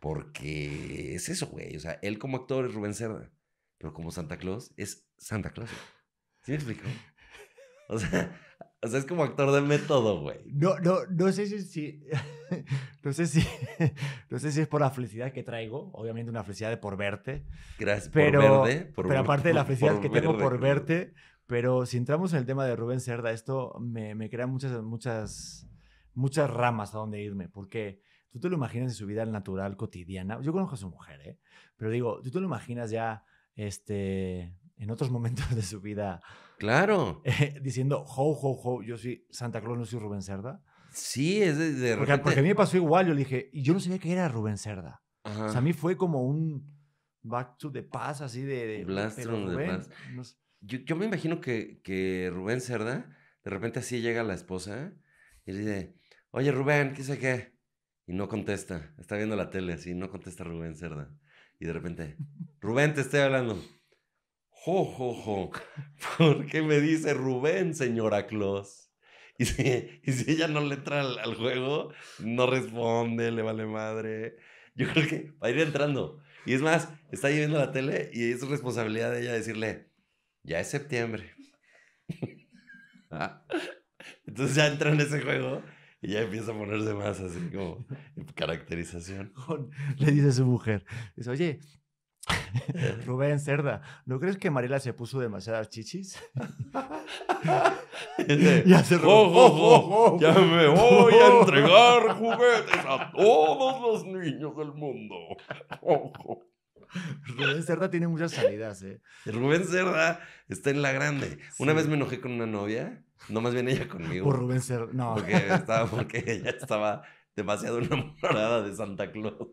Porque es eso, güey. O sea, él como actor es Rubén Cerda pero como Santa Claus es Santa Claus. ¿Sí me explico? O sea, o sea es como actor de método, güey. No, no, no sé si, no sé si, no sé si es por la felicidad que traigo, obviamente una felicidad de por verte. Gracias, pero, por verte. por, pero aparte de la felicidad que tengo por verte, pero si entramos en el tema de Rubén Cerda, esto me, me crea muchas, muchas, muchas ramas a donde irme, porque tú te lo imaginas en su vida natural, cotidiana. Yo conozco a su mujer, ¿eh? Pero digo, tú te lo imaginas ya este, en otros momentos de su vida. Claro. Eh, diciendo, ho, ho, ho, yo soy Santa Claus, no soy Rubén Cerda. Sí, es de, porque, repente... porque, a mí me pasó igual, yo le dije, y yo no sabía que era Rubén Cerda. O sea, a mí fue como un back to the past, así de... de yo, yo, me imagino que, que, Rubén Cerda, de repente así llega la esposa y le dice, oye Rubén, ¿qué sé qué? Y no contesta, está viendo la tele así, no contesta Rubén Cerda. Y de repente, Rubén, te estoy hablando. Jo, jo, jo. ¿Por qué me dice Rubén, señora Claus? Y si, ella no le entra al, juego, no responde, le vale madre. Yo creo que va a ir entrando. Y es más, está viendo la tele y es responsabilidad de ella decirle, ya es septiembre. Ah. Entonces ya entra en ese juego y ya empieza a ponerse más así como caracterización. Le dice a su mujer, dice, oye, Rubén Cerda, ¿no crees que Mariela se puso demasiadas chichis? y se oh, Ya me voy a entregar juguetes a todos los niños del mundo. Rubén Cerda tiene muchas salidas, ¿eh? Rubén Cerda está en la grande. Una vez me enojé con una novia no, más bien ella conmigo. Por Rubén Ser no. Porque, estaba, porque ella estaba demasiado enamorada de Santa Claus.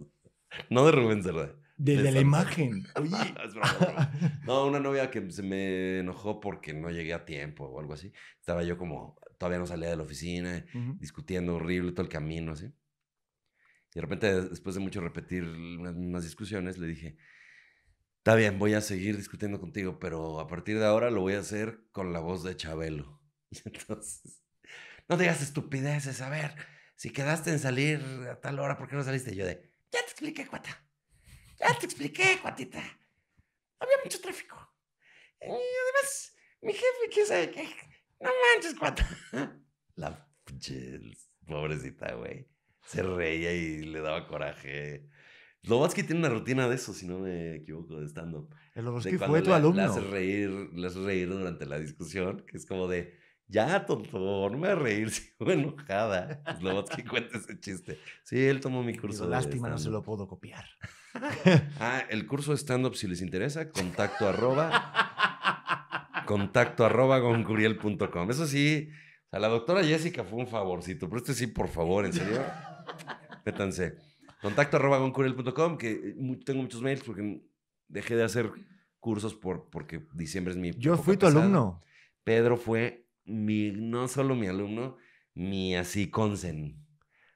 No de Rubén Cerda. Desde de la imagen. Oye. No, una novia que se me enojó porque no llegué a tiempo o algo así. Estaba yo como, todavía no salía de la oficina, discutiendo horrible todo el camino, así. Y de repente, después de mucho repetir unas discusiones, le dije, está bien, voy a seguir discutiendo contigo, pero a partir de ahora lo voy a hacer con la voz de Chabelo. Entonces, no digas estupideces, a ver, si quedaste en salir a tal hora, ¿por qué no saliste? Yo de, ya te expliqué, cuata. Ya te expliqué, cuatita. Había mucho tráfico. Y además, mi jefe, qué sabe No manches, cuata. La pobrecita, güey. Se reía y le daba coraje. que tiene una rutina de eso, si no me equivoco, de stand-up. El fue tu alumno. reír, le reír durante la discusión, que es como de, ya, tonto, no me a reír, sigo enojada. Pues, que cuenta ese chiste. Sí, él tomó mi curso. de lástima, no se lo puedo copiar. ah, el curso de stand-up, si les interesa, contacto arroba. contacto arroba goncuriel.com. Eso sí, a la doctora Jessica fue un favorcito, pero este sí, por favor, en serio. Métanse. Contacto arroba goncuriel.com, que eh, tengo muchos mails porque dejé de hacer cursos por, porque diciembre es mi. Yo fui tu alumno. Pedro fue no solo mi alumno, mi así consen.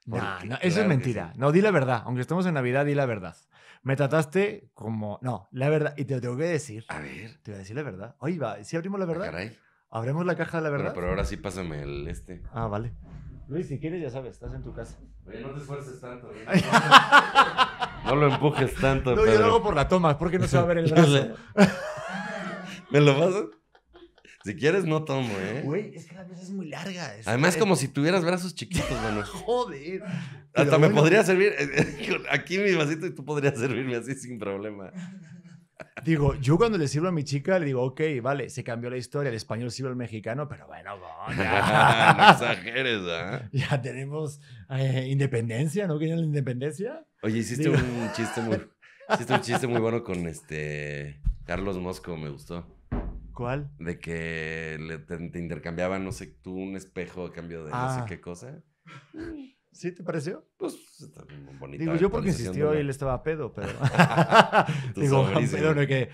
no, eso es mentira. No, di la verdad. Aunque estemos en Navidad, di la verdad. Me trataste como. No, la verdad. Y te tengo que decir. A ver. Te voy a decir la verdad. Oye va. Si abrimos la ah, verdad. Caray. Abremos la caja de la verdad. Pero, ahora sí pásame el este. Ah, vale. Luis, si quieres, ya sabes, estás en tu casa. no te esfuerces tanto. ¿eh? no lo empujes tanto. No, yo lo hago por la toma, porque no se va a ver el brazo. ¿Me lo pasas? Si quieres, no tomo, ¿eh? Güey, es que la mesa es muy larga. Además, como si tuvieras brazos chiquitos, mano. Joder. Hasta me podría servir. Eh, eh, aquí mi vasito y tú podrías servirme así sin problema. Digo, yo cuando le sirvo a mi chica, le digo, ok, vale, se cambió la historia, el español sirve al mexicano, pero bueno, no, ya. no exageres, ¿eh? Ya tenemos eh, independencia, ¿no Quieren la independencia? Oye, hiciste un chiste muy, hiciste un chiste muy bueno con este Carlos Mosco, me gustó. De que te, intercambiaba, no sé, tú un espejo a cambio de no sé ah. qué cosa. Mm. ¿Sí te pareció? Pues está bonito. Digo, yo porque insistió y él estaba a pedo, pero. tú Digo, no hay que...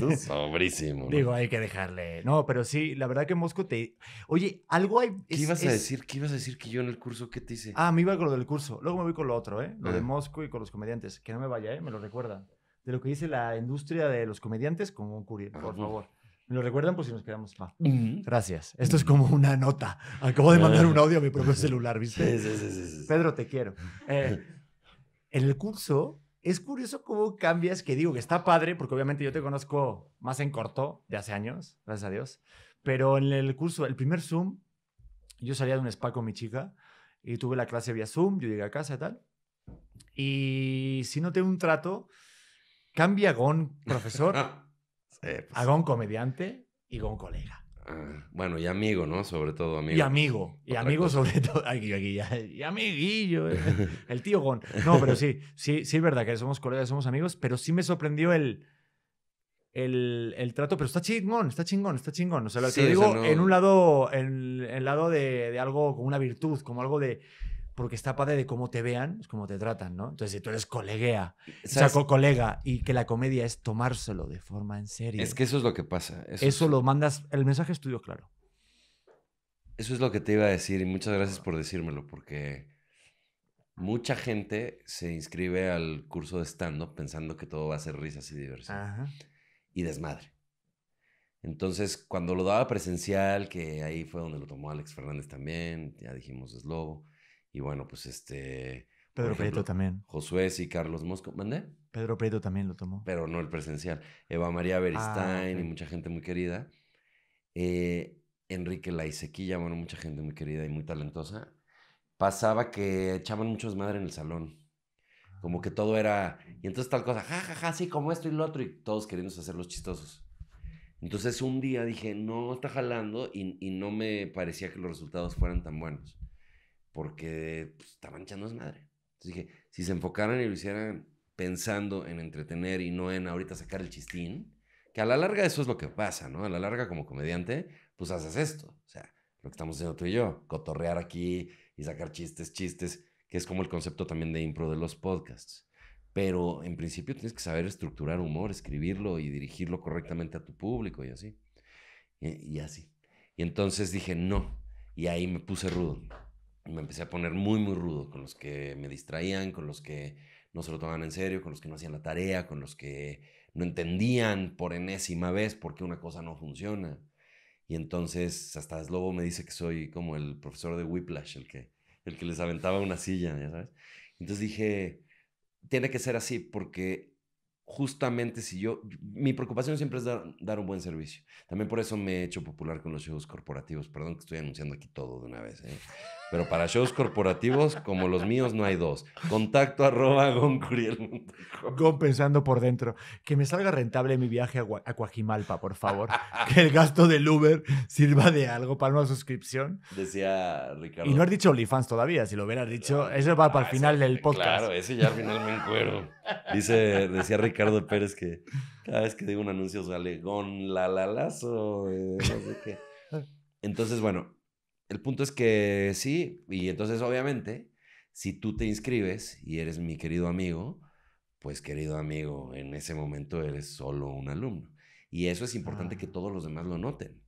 tú sobrísimo. Digo, hay que dejarle. No, pero sí, la verdad que Mosco te. Oye, algo hay. ¿Qué ibas a decir? ¿Qué ibas a decir que yo en el curso qué te hice? Ah, me iba con lo del curso. Luego me voy con lo otro, ¿eh? Lo de ah. Mosco y con los comediantes. Que no me vaya, ¿eh? Me lo recuerda. De lo que dice la industria de los comediantes con un por ah. favor lo recuerdan pues si nos quedamos pa. Gracias. Esto es como una nota. Acabo de mandar un audio a mi propio celular, ¿viste? Sí, sí, sí, Pedro, te quiero. Eh, en el curso es curioso cómo cambias, que digo que está padre, porque obviamente yo te conozco más en corto, de hace años, gracias a Dios, pero en el curso, el primer Zoom, yo salía de un spa con mi chica y tuve la clase vía Zoom, yo llegué a casa y tal, y si no tengo un trato, cambia con profesor. Eh, pues, un comediante y con colega. Ah, bueno, y amigo, ¿no? Sobre todo amigo. Y amigo. Y amigo sobre todo. Aquí, aquí, y amiguillo. Eh. el tío Gon. No, pero sí, sí, sí es verdad que somos colegas, somos amigos, pero sí me sorprendió el, el, trato. Pero está chingón, está chingón, está chingón. O sea, lo que digo en un lado, en el lado de algo como una virtud, como algo de porque está padre de cómo te vean, es como te tratan, ¿no? Entonces, si tú eres coleguea, saco colega, y que la comedia es tomárselo de forma en serio. Es que eso es lo que pasa. Eso, lo mandas, el mensaje es claro. Eso es lo que te iba a decir, y muchas gracias por decírmelo, porque mucha gente se inscribe al curso de stand-up pensando que todo va a ser risas y diversión. Y desmadre. Entonces, cuando lo daba presencial, que ahí fue donde lo tomó Alex Fernández también, ya dijimos es lobo y bueno, pues este... Pedro ejemplo, también. Josué y Carlos Mosco. ¿Mandé? Pedro Prieto también lo tomó. Pero no el presencial. Eva María ah, Beristain y mucha gente muy querida. Eh, Enrique Laisequilla, bueno, mucha gente muy querida y muy talentosa. Pasaba que echaban muchos madre en el salón. Como que todo era. Y entonces tal cosa, jajaja, ja, ja, sí, como esto y lo otro, y todos queriéndose hacer los chistosos. Entonces un día dije, no, está jalando, y, y no me parecía que los resultados fueran tan buenos porque está pues, estaban echando madre. Entonces dije, si se enfocaran y lo hicieran pensando en entretener y no en ahorita sacar el chistín, que a la larga eso es lo que pasa, ¿no? A la larga como comediante, pues haces esto, o sea, lo que estamos haciendo tú y yo, cotorrear aquí y sacar chistes, chistes, que es como el concepto también de impro de los podcasts. Pero en principio tienes que saber estructurar humor, escribirlo y dirigirlo correctamente a tu público y así. Y, y así. Y entonces dije, no. Y ahí me puse rudo me empecé a poner muy, muy rudo con los que me distraían, con los que no se lo tomaban en serio, con los que no hacían la tarea, con los que no entendían por enésima vez por qué una cosa no funciona. Y entonces hasta Slobo me dice que soy como el profesor de Whiplash, el que, el que les aventaba una silla, ya sabes. Entonces dije, tiene que ser así porque justamente si yo, mi preocupación siempre es dar, un buen servicio. También por eso me he hecho popular con los shows corporativos. Perdón que estoy anunciando aquí todo de una vez. ¿eh? Pero para shows corporativos como los míos no hay dos. Contacto arroba goncuriel. Gon pensando por dentro. Que me salga rentable mi viaje a Cuajimalpa por favor. que el gasto del Uber sirva de algo para una suscripción. Decía Ricardo. Y no has dicho OnlyFans todavía. Si lo hubieras dicho, eso va para el ah, final del podcast. Claro, ese ya al final me encuero. Dice, decía Ricardo Pérez que cada vez que digo un anuncio sale Gon la la lazo. Eh, Entonces, bueno, el punto es que sí, y entonces obviamente, si tú te inscribes y eres mi querido amigo, pues querido amigo, en ese momento eres solo un alumno. Y eso es importante que ah. todos los demás lo noten.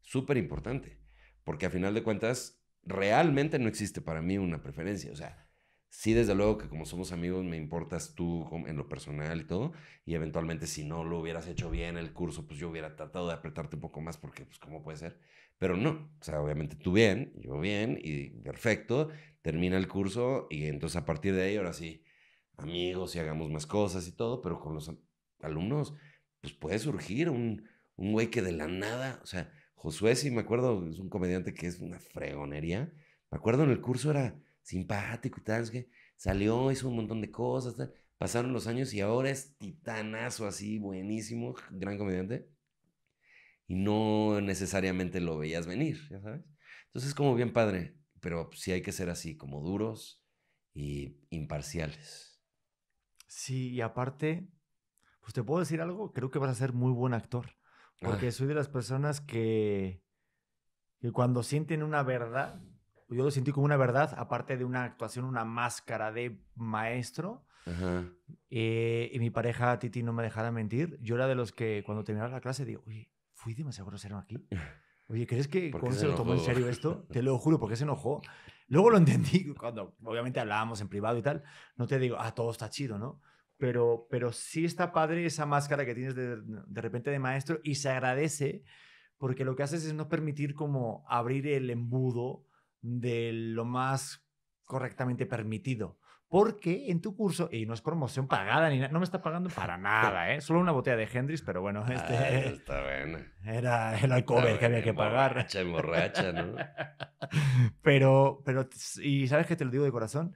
Súper importante. Porque a final de cuentas, realmente no existe para mí una preferencia. O sea, sí, desde luego que como somos amigos me importas tú en lo personal y todo, y eventualmente si no lo hubieras hecho bien el curso, pues yo hubiera tratado de apretarte un poco más porque, pues, ¿cómo puede ser? Pero no, o sea, obviamente tú bien, yo bien, y perfecto, termina el curso y entonces a partir de ahí, ahora sí, amigos y hagamos más cosas y todo, pero con los alumnos, pues puede surgir un, un güey que de la nada, o sea, Josué, si me acuerdo, es un comediante que es una fregonería, me acuerdo en el curso era simpático y tal, salió, hizo un montón de cosas, pasaron los años y ahora es titanazo así, buenísimo, gran comediante y no necesariamente lo veías venir, ya sabes. Entonces, como bien padre, pero sí hay que ser así, como duros y imparciales. Sí, y aparte, pues te puedo decir algo, creo que vas a ser muy buen actor, porque soy de las personas que, que cuando sienten una verdad, yo lo sentí como una verdad, aparte de una actuación, una máscara de maestro. Eh, y mi pareja Titi no me dejara mentir. Yo era de los que cuando terminaba la clase digo, uy, fui demasiado grosero aquí. Oye, ¿crees que se, lo tomó en serio esto? Te lo juro, porque se enojó. Luego lo entendí cuando, obviamente, hablábamos en privado y tal. No te digo, ah, todo está chido, ¿no? Pero, pero sí está padre esa máscara que tienes de, de repente de maestro y se agradece porque lo que haces es no permitir como abrir el embudo de lo más correctamente permitido porque en tu curso, y no es promoción pagada ni nada, no me está pagando para nada, ¿eh? Solo una botella de Hendrix, pero bueno, ah, este está bien. era el cover que había que pagar. Borracha, borracha, ¿no? pero, pero, y sabes que te lo digo de corazón,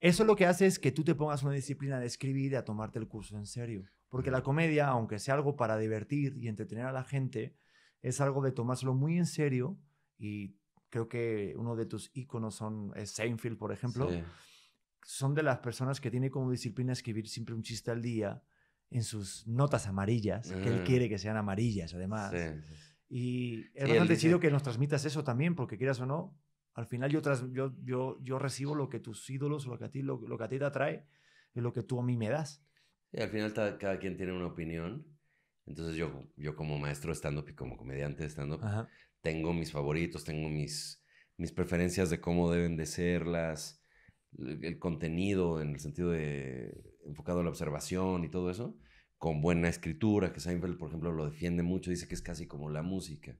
eso lo que hace es que tú te pongas una disciplina de escribir y a tomarte el curso en serio. Porque la comedia, aunque sea algo para divertir y entretener a la gente, es algo de tomárselo muy en serio y creo que uno de tus iconos son eh, Seinfeld, por ejemplo. Sí son de las personas que tiene como disciplina escribir siempre un chiste al día en sus notas amarillas, que él mm. quiere que sean amarillas además. Y es bastante chido que nos transmitas eso también, porque quieras o no, al final yo, tras, yo, yo, yo, recibo lo que tus ídolos, lo que a ti, lo, que a ti te atrae, y lo que tú a mí me das. Y al final cada quien tiene una opinión. Entonces yo, yo como maestro estando y como comediante de tengo mis favoritos, tengo mis, mis preferencias de cómo deben de serlas, el contenido en el sentido de enfocado a la observación y todo eso, con buena escritura, que Seinfeld, por ejemplo, lo defiende mucho, dice que es casi como la música,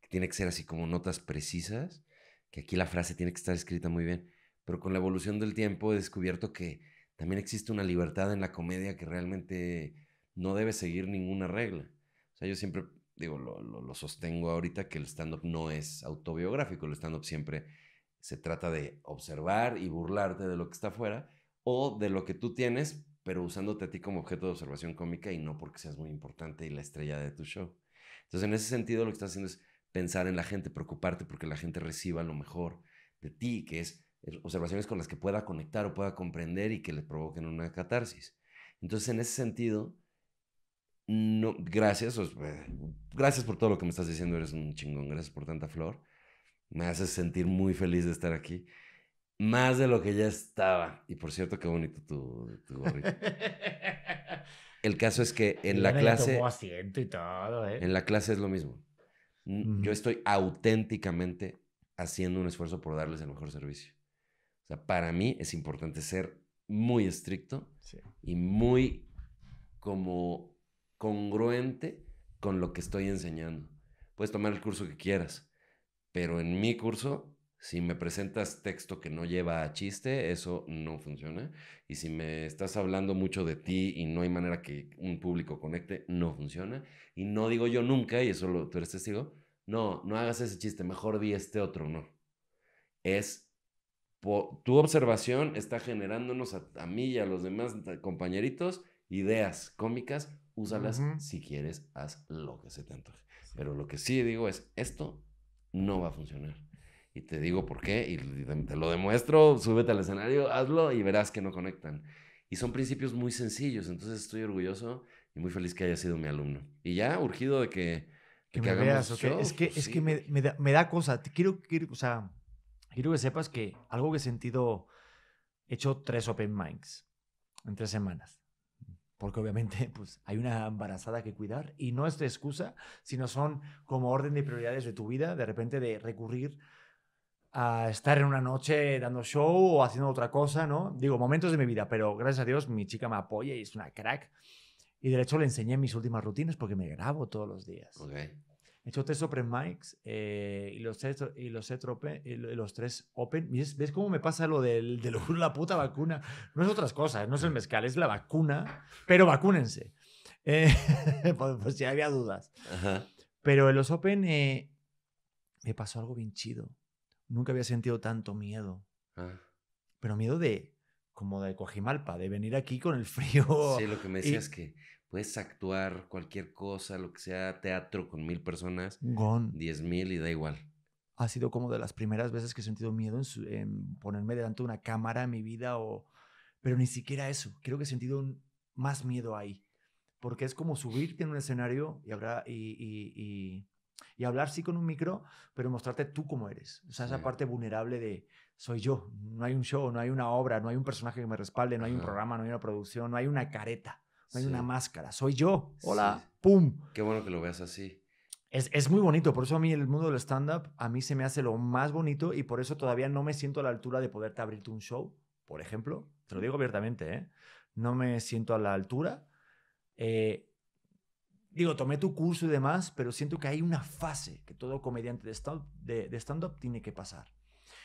que tiene que ser así como notas precisas, que aquí la frase tiene que estar escrita muy bien, pero con la evolución del tiempo he descubierto que también existe una libertad en la comedia que realmente no debe seguir ninguna regla. O sea, yo siempre digo, lo, sostengo ahorita que el stand-up no es autobiográfico, el stand-up siempre se trata de observar y burlarte de lo que está afuera o de lo que tú tienes, pero usándote a ti como objeto de observación cómica y no porque seas muy importante y la estrella de tu show. Entonces, en ese sentido, lo que estás haciendo es pensar en la gente, preocuparte porque la gente reciba lo mejor de ti, que es eh, observaciones con las que pueda conectar o pueda comprender y que le provoquen una catarsis. Entonces, en ese sentido, no, gracias, gracias por todo lo que me estás diciendo, eres un chingón, gracias por tanta flor me hace sentir muy feliz de estar aquí. Más de lo que ya estaba. Y por cierto, qué bonito tu, gorrito. El caso es que en la clase. asiento y todo, ¿eh? En la clase es lo mismo. Yo estoy auténticamente haciendo un esfuerzo por darles el mejor servicio. O sea, para mí es importante ser muy estricto y muy como congruente con lo que estoy enseñando. Puedes tomar el curso que quieras, pero en mi curso, si me presentas texto que no lleva a chiste, eso no funciona. Y si me estás hablando mucho de ti y no hay manera que un público conecte, no funciona. Y no digo yo nunca, y eso lo, tú eres testigo, no, no hagas ese chiste, mejor di este otro, no. Es tu observación está generándonos a, mí y a los demás compañeritos ideas cómicas, úsalas si quieres, haz lo que se te antoje. Pero lo que sí digo es, esto no va a funcionar. Y te digo por qué, y te lo demuestro, súbete al escenario, hazlo y verás que no conectan. Y son principios muy sencillos, entonces estoy orgulloso y muy feliz que haya sido mi alumno. Y ya, urgido de que, que, hagamos veas, pues Es que, es que me, me, da, cosa, quiero, quiero, quiero que sepas que algo que he sentido, he hecho tres open minds en tres semanas porque obviamente pues, hay una embarazada que cuidar y no es de excusa, sino son como orden de prioridades de tu vida, de repente de recurrir a estar en una noche dando show o haciendo otra cosa, ¿no? Digo, momentos de mi vida, pero gracias a Dios mi chica me apoya y es una crack. Y de hecho le enseñé mis últimas rutinas porque me grabo todos los días. Okay. He hecho tres open mics eh, y, los tres, y, los tres open, y los tres open. ¿Ves, cómo me pasa lo de la puta vacuna? No es otras cosas, no es el mezcal, es la vacuna, pero vacúnense. Eh, por, pues, pues, si había dudas. Pero en los Open eh, me pasó algo bien chido. Nunca había sentido tanto miedo. Ah. Pero miedo de, como de Cojimalpa, de venir aquí con el frío. Sí, lo que me decías que puedes actuar cualquier cosa, lo que sea, teatro con mil personas, diez mil y da igual. Ha sido como de las primeras veces que he sentido miedo en, ponerme delante de una cámara en mi vida o... Pero ni siquiera eso. Creo que he sentido más miedo ahí. Porque es como subirte en un escenario y, hablar, y, hablar sí con un micro, pero mostrarte tú como eres. O esa parte vulnerable de soy yo. No hay un show, no hay una obra, no hay un personaje que me respalde, no hay un programa, no hay una producción, no hay una careta. No hay una máscara, soy yo. Hola, ¡pum! Qué bueno que lo veas así. Es, es, muy bonito, por eso a mí el mundo del stand-up a mí se me hace lo más bonito y por eso todavía no me siento a la altura de poderte abrirte un show, por ejemplo. Te lo digo abiertamente, ¿eh? No me siento a la altura. Eh, digo, tomé tu curso y demás, pero siento que hay una fase que todo comediante de stand-up de, stand tiene que pasar.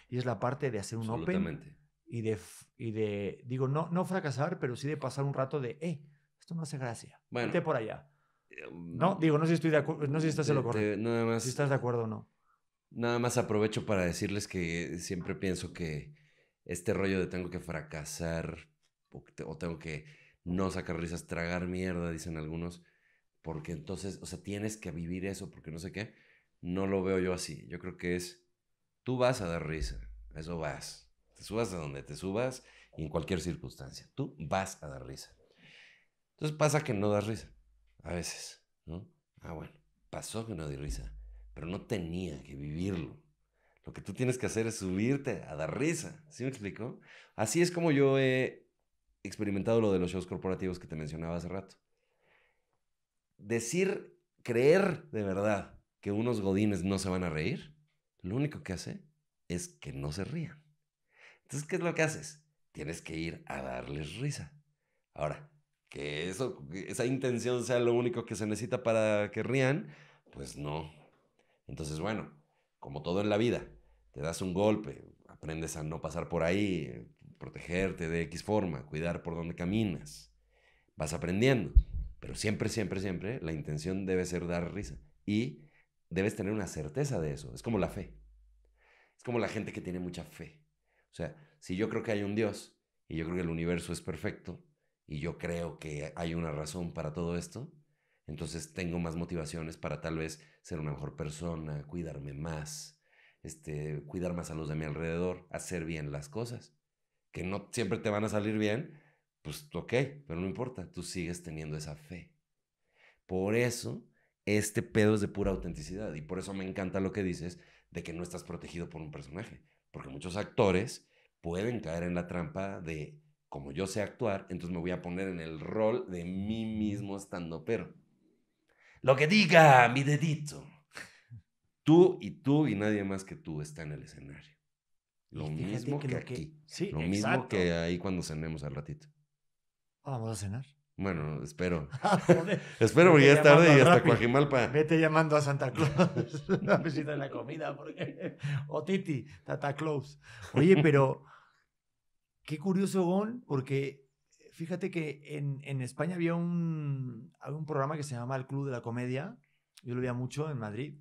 Y es la parte de hacer un open y de, y de, digo, no, no fracasar, pero sí de pasar un rato de, eh, esto no hace gracia. Bueno. por allá. Em, no, digo, no sé si estoy de acuerdo, si estás lo de acuerdo o no. Nada más aprovecho para decirles que siempre pienso que este rollo de tengo que fracasar o, o tengo que no sacar risas, tragar mierda, dicen algunos, porque entonces, o sea, tienes que vivir eso porque no sé qué. No lo veo yo así. Yo creo que es, tú vas a dar risa, eso vas. Te subas a donde te subas y en cualquier circunstancia. Tú vas a dar risa. Entonces pasa que no das risa, a veces, ¿no? Ah, bueno, pasó que no di risa, pero no tenía que vivirlo. Lo que tú tienes que hacer es subirte a dar risa, ¿sí me explico? Así es como yo he experimentado lo de los shows corporativos que te mencionaba hace rato. Decir, creer de verdad que unos godines no se van a reír, lo único que hace es que no se rían. Entonces, ¿qué es lo que haces? Tienes que ir a darles risa. Ahora, que eso, esa intención sea lo único que se necesita para que rían, pues no. Entonces, bueno, como todo en la vida, te das un golpe, aprendes a no pasar por ahí, protegerte de X forma, cuidar por donde caminas, vas aprendiendo, pero siempre, siempre, siempre la intención debe ser dar risa y debes tener una certeza de eso, es como la fe, es como la gente que tiene mucha fe. O sea, si yo creo que hay un Dios y yo creo que el universo es perfecto, y yo creo que hay una razón para todo esto, entonces tengo más motivaciones para tal vez ser una mejor persona, cuidarme más, este, cuidar más a los de mi alrededor, hacer bien las cosas, que no siempre te van a salir bien, pues ok, pero no importa, tú sigues teniendo esa fe. Por eso este pedo es de pura autenticidad y por eso me encanta lo que dices de que no estás protegido por un personaje, porque muchos actores pueden caer en la trampa de como yo sé actuar, entonces me voy a poner en el rol de mí mismo estando pero. Lo que diga mi dedito. Tú y tú y nadie más que tú está en el escenario. Lo mismo que, aquí. Sí, lo mismo que ahí cuando cenemos al ratito. Ah, Vamos a cenar. Bueno, espero. Ah, espero porque ya es tarde y hasta Coajimalpa. Vete llamando a Santa Claus Una visita la comida. Porque... O Titi, Tata Claus. Oye, pero Qué curioso, Gon, porque eh, fíjate que en, España había un, programa que se llama El Club de la Comedia, yo lo veía mucho en Madrid,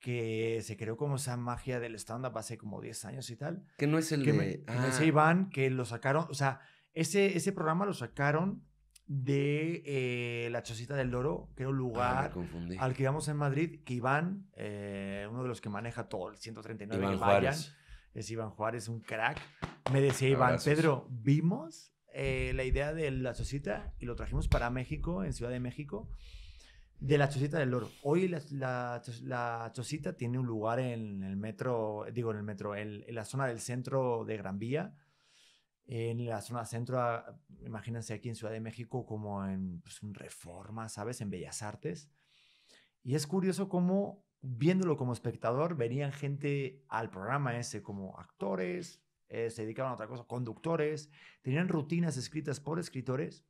que se creó como esa magia del stand-up hace como 10 años y tal. Que no es el que de... Me, ah. Iván, que lo sacaron, o sea, ese, ese programa lo sacaron de eh, La Chocita del Loro, que era un ah, lugar al que íbamos en Madrid, que Iván, eh, uno de los que maneja todo el 139, y que es Iván Juárez, un crack. Me decía Iván, Pedro, vimos eh, la idea de la chocita y lo trajimos para México, en Ciudad de México, de la chocita del loro. Hoy la, la, chocita tiene un lugar en el metro, digo en el metro, en, la zona del centro de Gran Vía, en la zona centro, ah, imagínense aquí en Ciudad de México como en pues, Reforma, ¿sabes? En Bellas Artes. Y es curioso cómo viéndolo como espectador, venían gente al programa ese como actores, eh, se dedicaban a otra cosa, conductores, tenían rutinas escritas por escritores.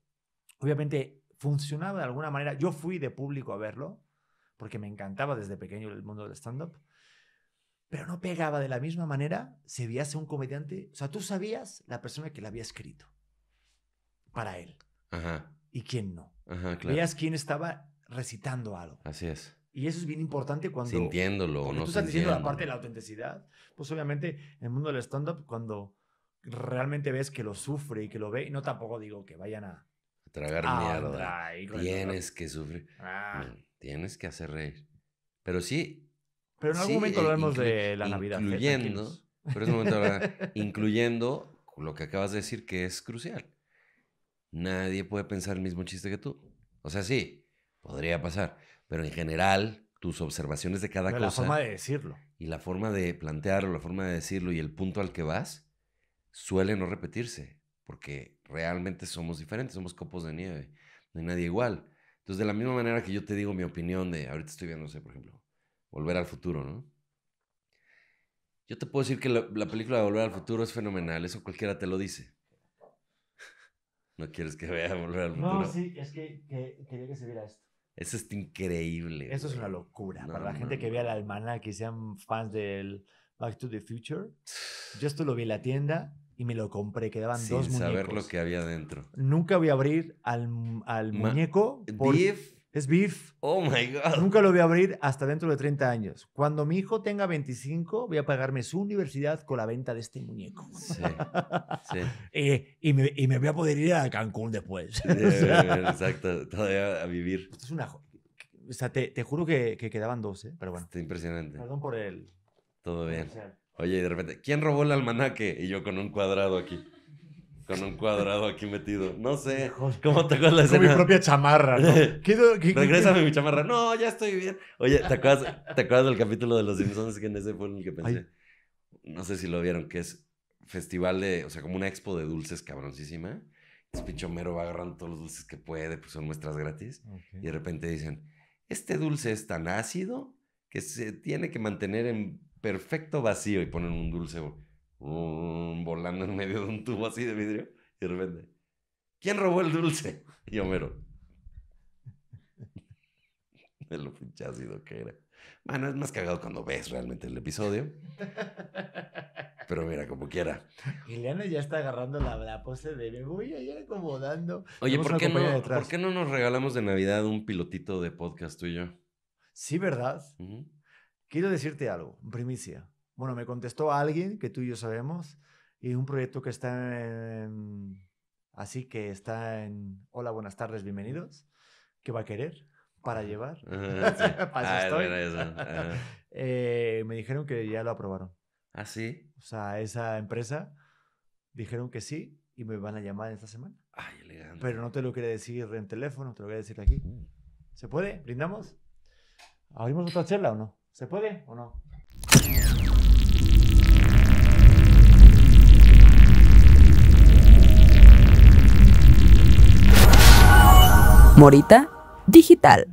Obviamente funcionaba de alguna manera. Yo fui de público a verlo, porque me encantaba desde pequeño el mundo del stand-up, pero no pegaba de la misma manera se viese un comediante. O sea, tú sabías la persona que la había escrito para él. Y quién no. Ajá, Veías quién estaba recitando algo. Así es. Y eso es bien importante cuando... Sintiéndolo no tú estás diciendo la parte de la autenticidad. Pues obviamente en el mundo del stand-up, cuando realmente ves que lo sufre y que lo ve, y no tampoco digo que vayan a... tragar mierda. tienes que sufrir. Ah. tienes que hacer reír. Pero sí... Pero en algún momento momento eh, vemos de la Navidad. Incluyendo, pero es momento incluyendo lo que acabas de decir que es crucial. Nadie puede pensar el mismo chiste que tú. O sea, sí, podría pasar pero en general tus observaciones de cada cosa. La forma de decirlo. Y la forma de plantearlo, la forma de decirlo y el punto al que vas suele no repetirse, porque realmente somos diferentes, somos copos de nieve, no hay nadie igual. Entonces, de la misma manera que yo te digo mi opinión de, ahorita estoy viendo, por ejemplo, Volver al Futuro, ¿no? Yo te puedo decir que la, película de Volver al Futuro es fenomenal, eso cualquiera te lo dice. no quieres que vea Volver al Futuro. No, sí, es que quería que se viera esto. Eso está increíble. Eso es una locura. Para la gente que vea la almanaque que sean fans del Back to the Future, yo esto lo vi en la tienda y me lo compré. Quedaban dos muñecos. Sin saber lo que había dentro. Nunca voy a abrir al, muñeco. Por... Es beef. Oh my God. Nunca lo voy a abrir hasta dentro de 30 años. Cuando mi hijo tenga 25, voy a pagarme su universidad con la venta de este muñeco. Sí. y, eh, y, me, y, me, voy a poder ir a Cancún después. Sí, exacto. Todavía a vivir. es una. O sea, te, te juro que, que, quedaban dos, ¿eh? Pero bueno. Está impresionante. Perdón por el. Todo bien. Oye, y de repente, ¿quién robó el almanaque? Y yo con un cuadrado aquí con un cuadrado aquí metido. No sé. ¿Cómo te acuerdas la escena? Con mi propia chamarra, ¿no? Regrésame mi chamarra. No, ya estoy bien. Oye, ¿te acuerdas, del capítulo de los Simpsons? Que en ese fue el que pensé. No sé si lo vieron, que es festival de, o sea, como una expo de dulces cabroncísima. Es pinche va agarrando todos los dulces que puede, pues son muestras gratis. Y de repente dicen, este dulce es tan ácido que se tiene que mantener en perfecto vacío y ponen un dulce volando en medio de un tubo así de vidrio. Y de repente, ¿quién robó el dulce? Y Homero. de lo pinche que era. Bueno, es más cagado cuando ves realmente el episodio. Pero mira, como quiera. Ileana ya está agarrando la, pose de Uy, voy a acomodando. Oye, ¿por qué, no, ¿por qué, no, nos regalamos de Navidad un pilotito de podcast tú y yo? Sí, ¿verdad? Quiero decirte algo, primicia. Bueno, me contestó alguien que tú y yo sabemos y un proyecto que está así que está en Hola, buenas tardes, bienvenidos, ¿Qué va a querer para llevar. Ah, eh, me dijeron que ya lo aprobaron. ¿Ah, sí? O sea, esa empresa dijeron que sí y me van a llamar esta semana. Ay, elegante. Pero no te lo quiere decir en teléfono, te lo voy a decir aquí. Mm. ¿Se puede? ¿Brindamos? ¿Abrimos otra charla o no? ¿Se puede o no? Morita Digital.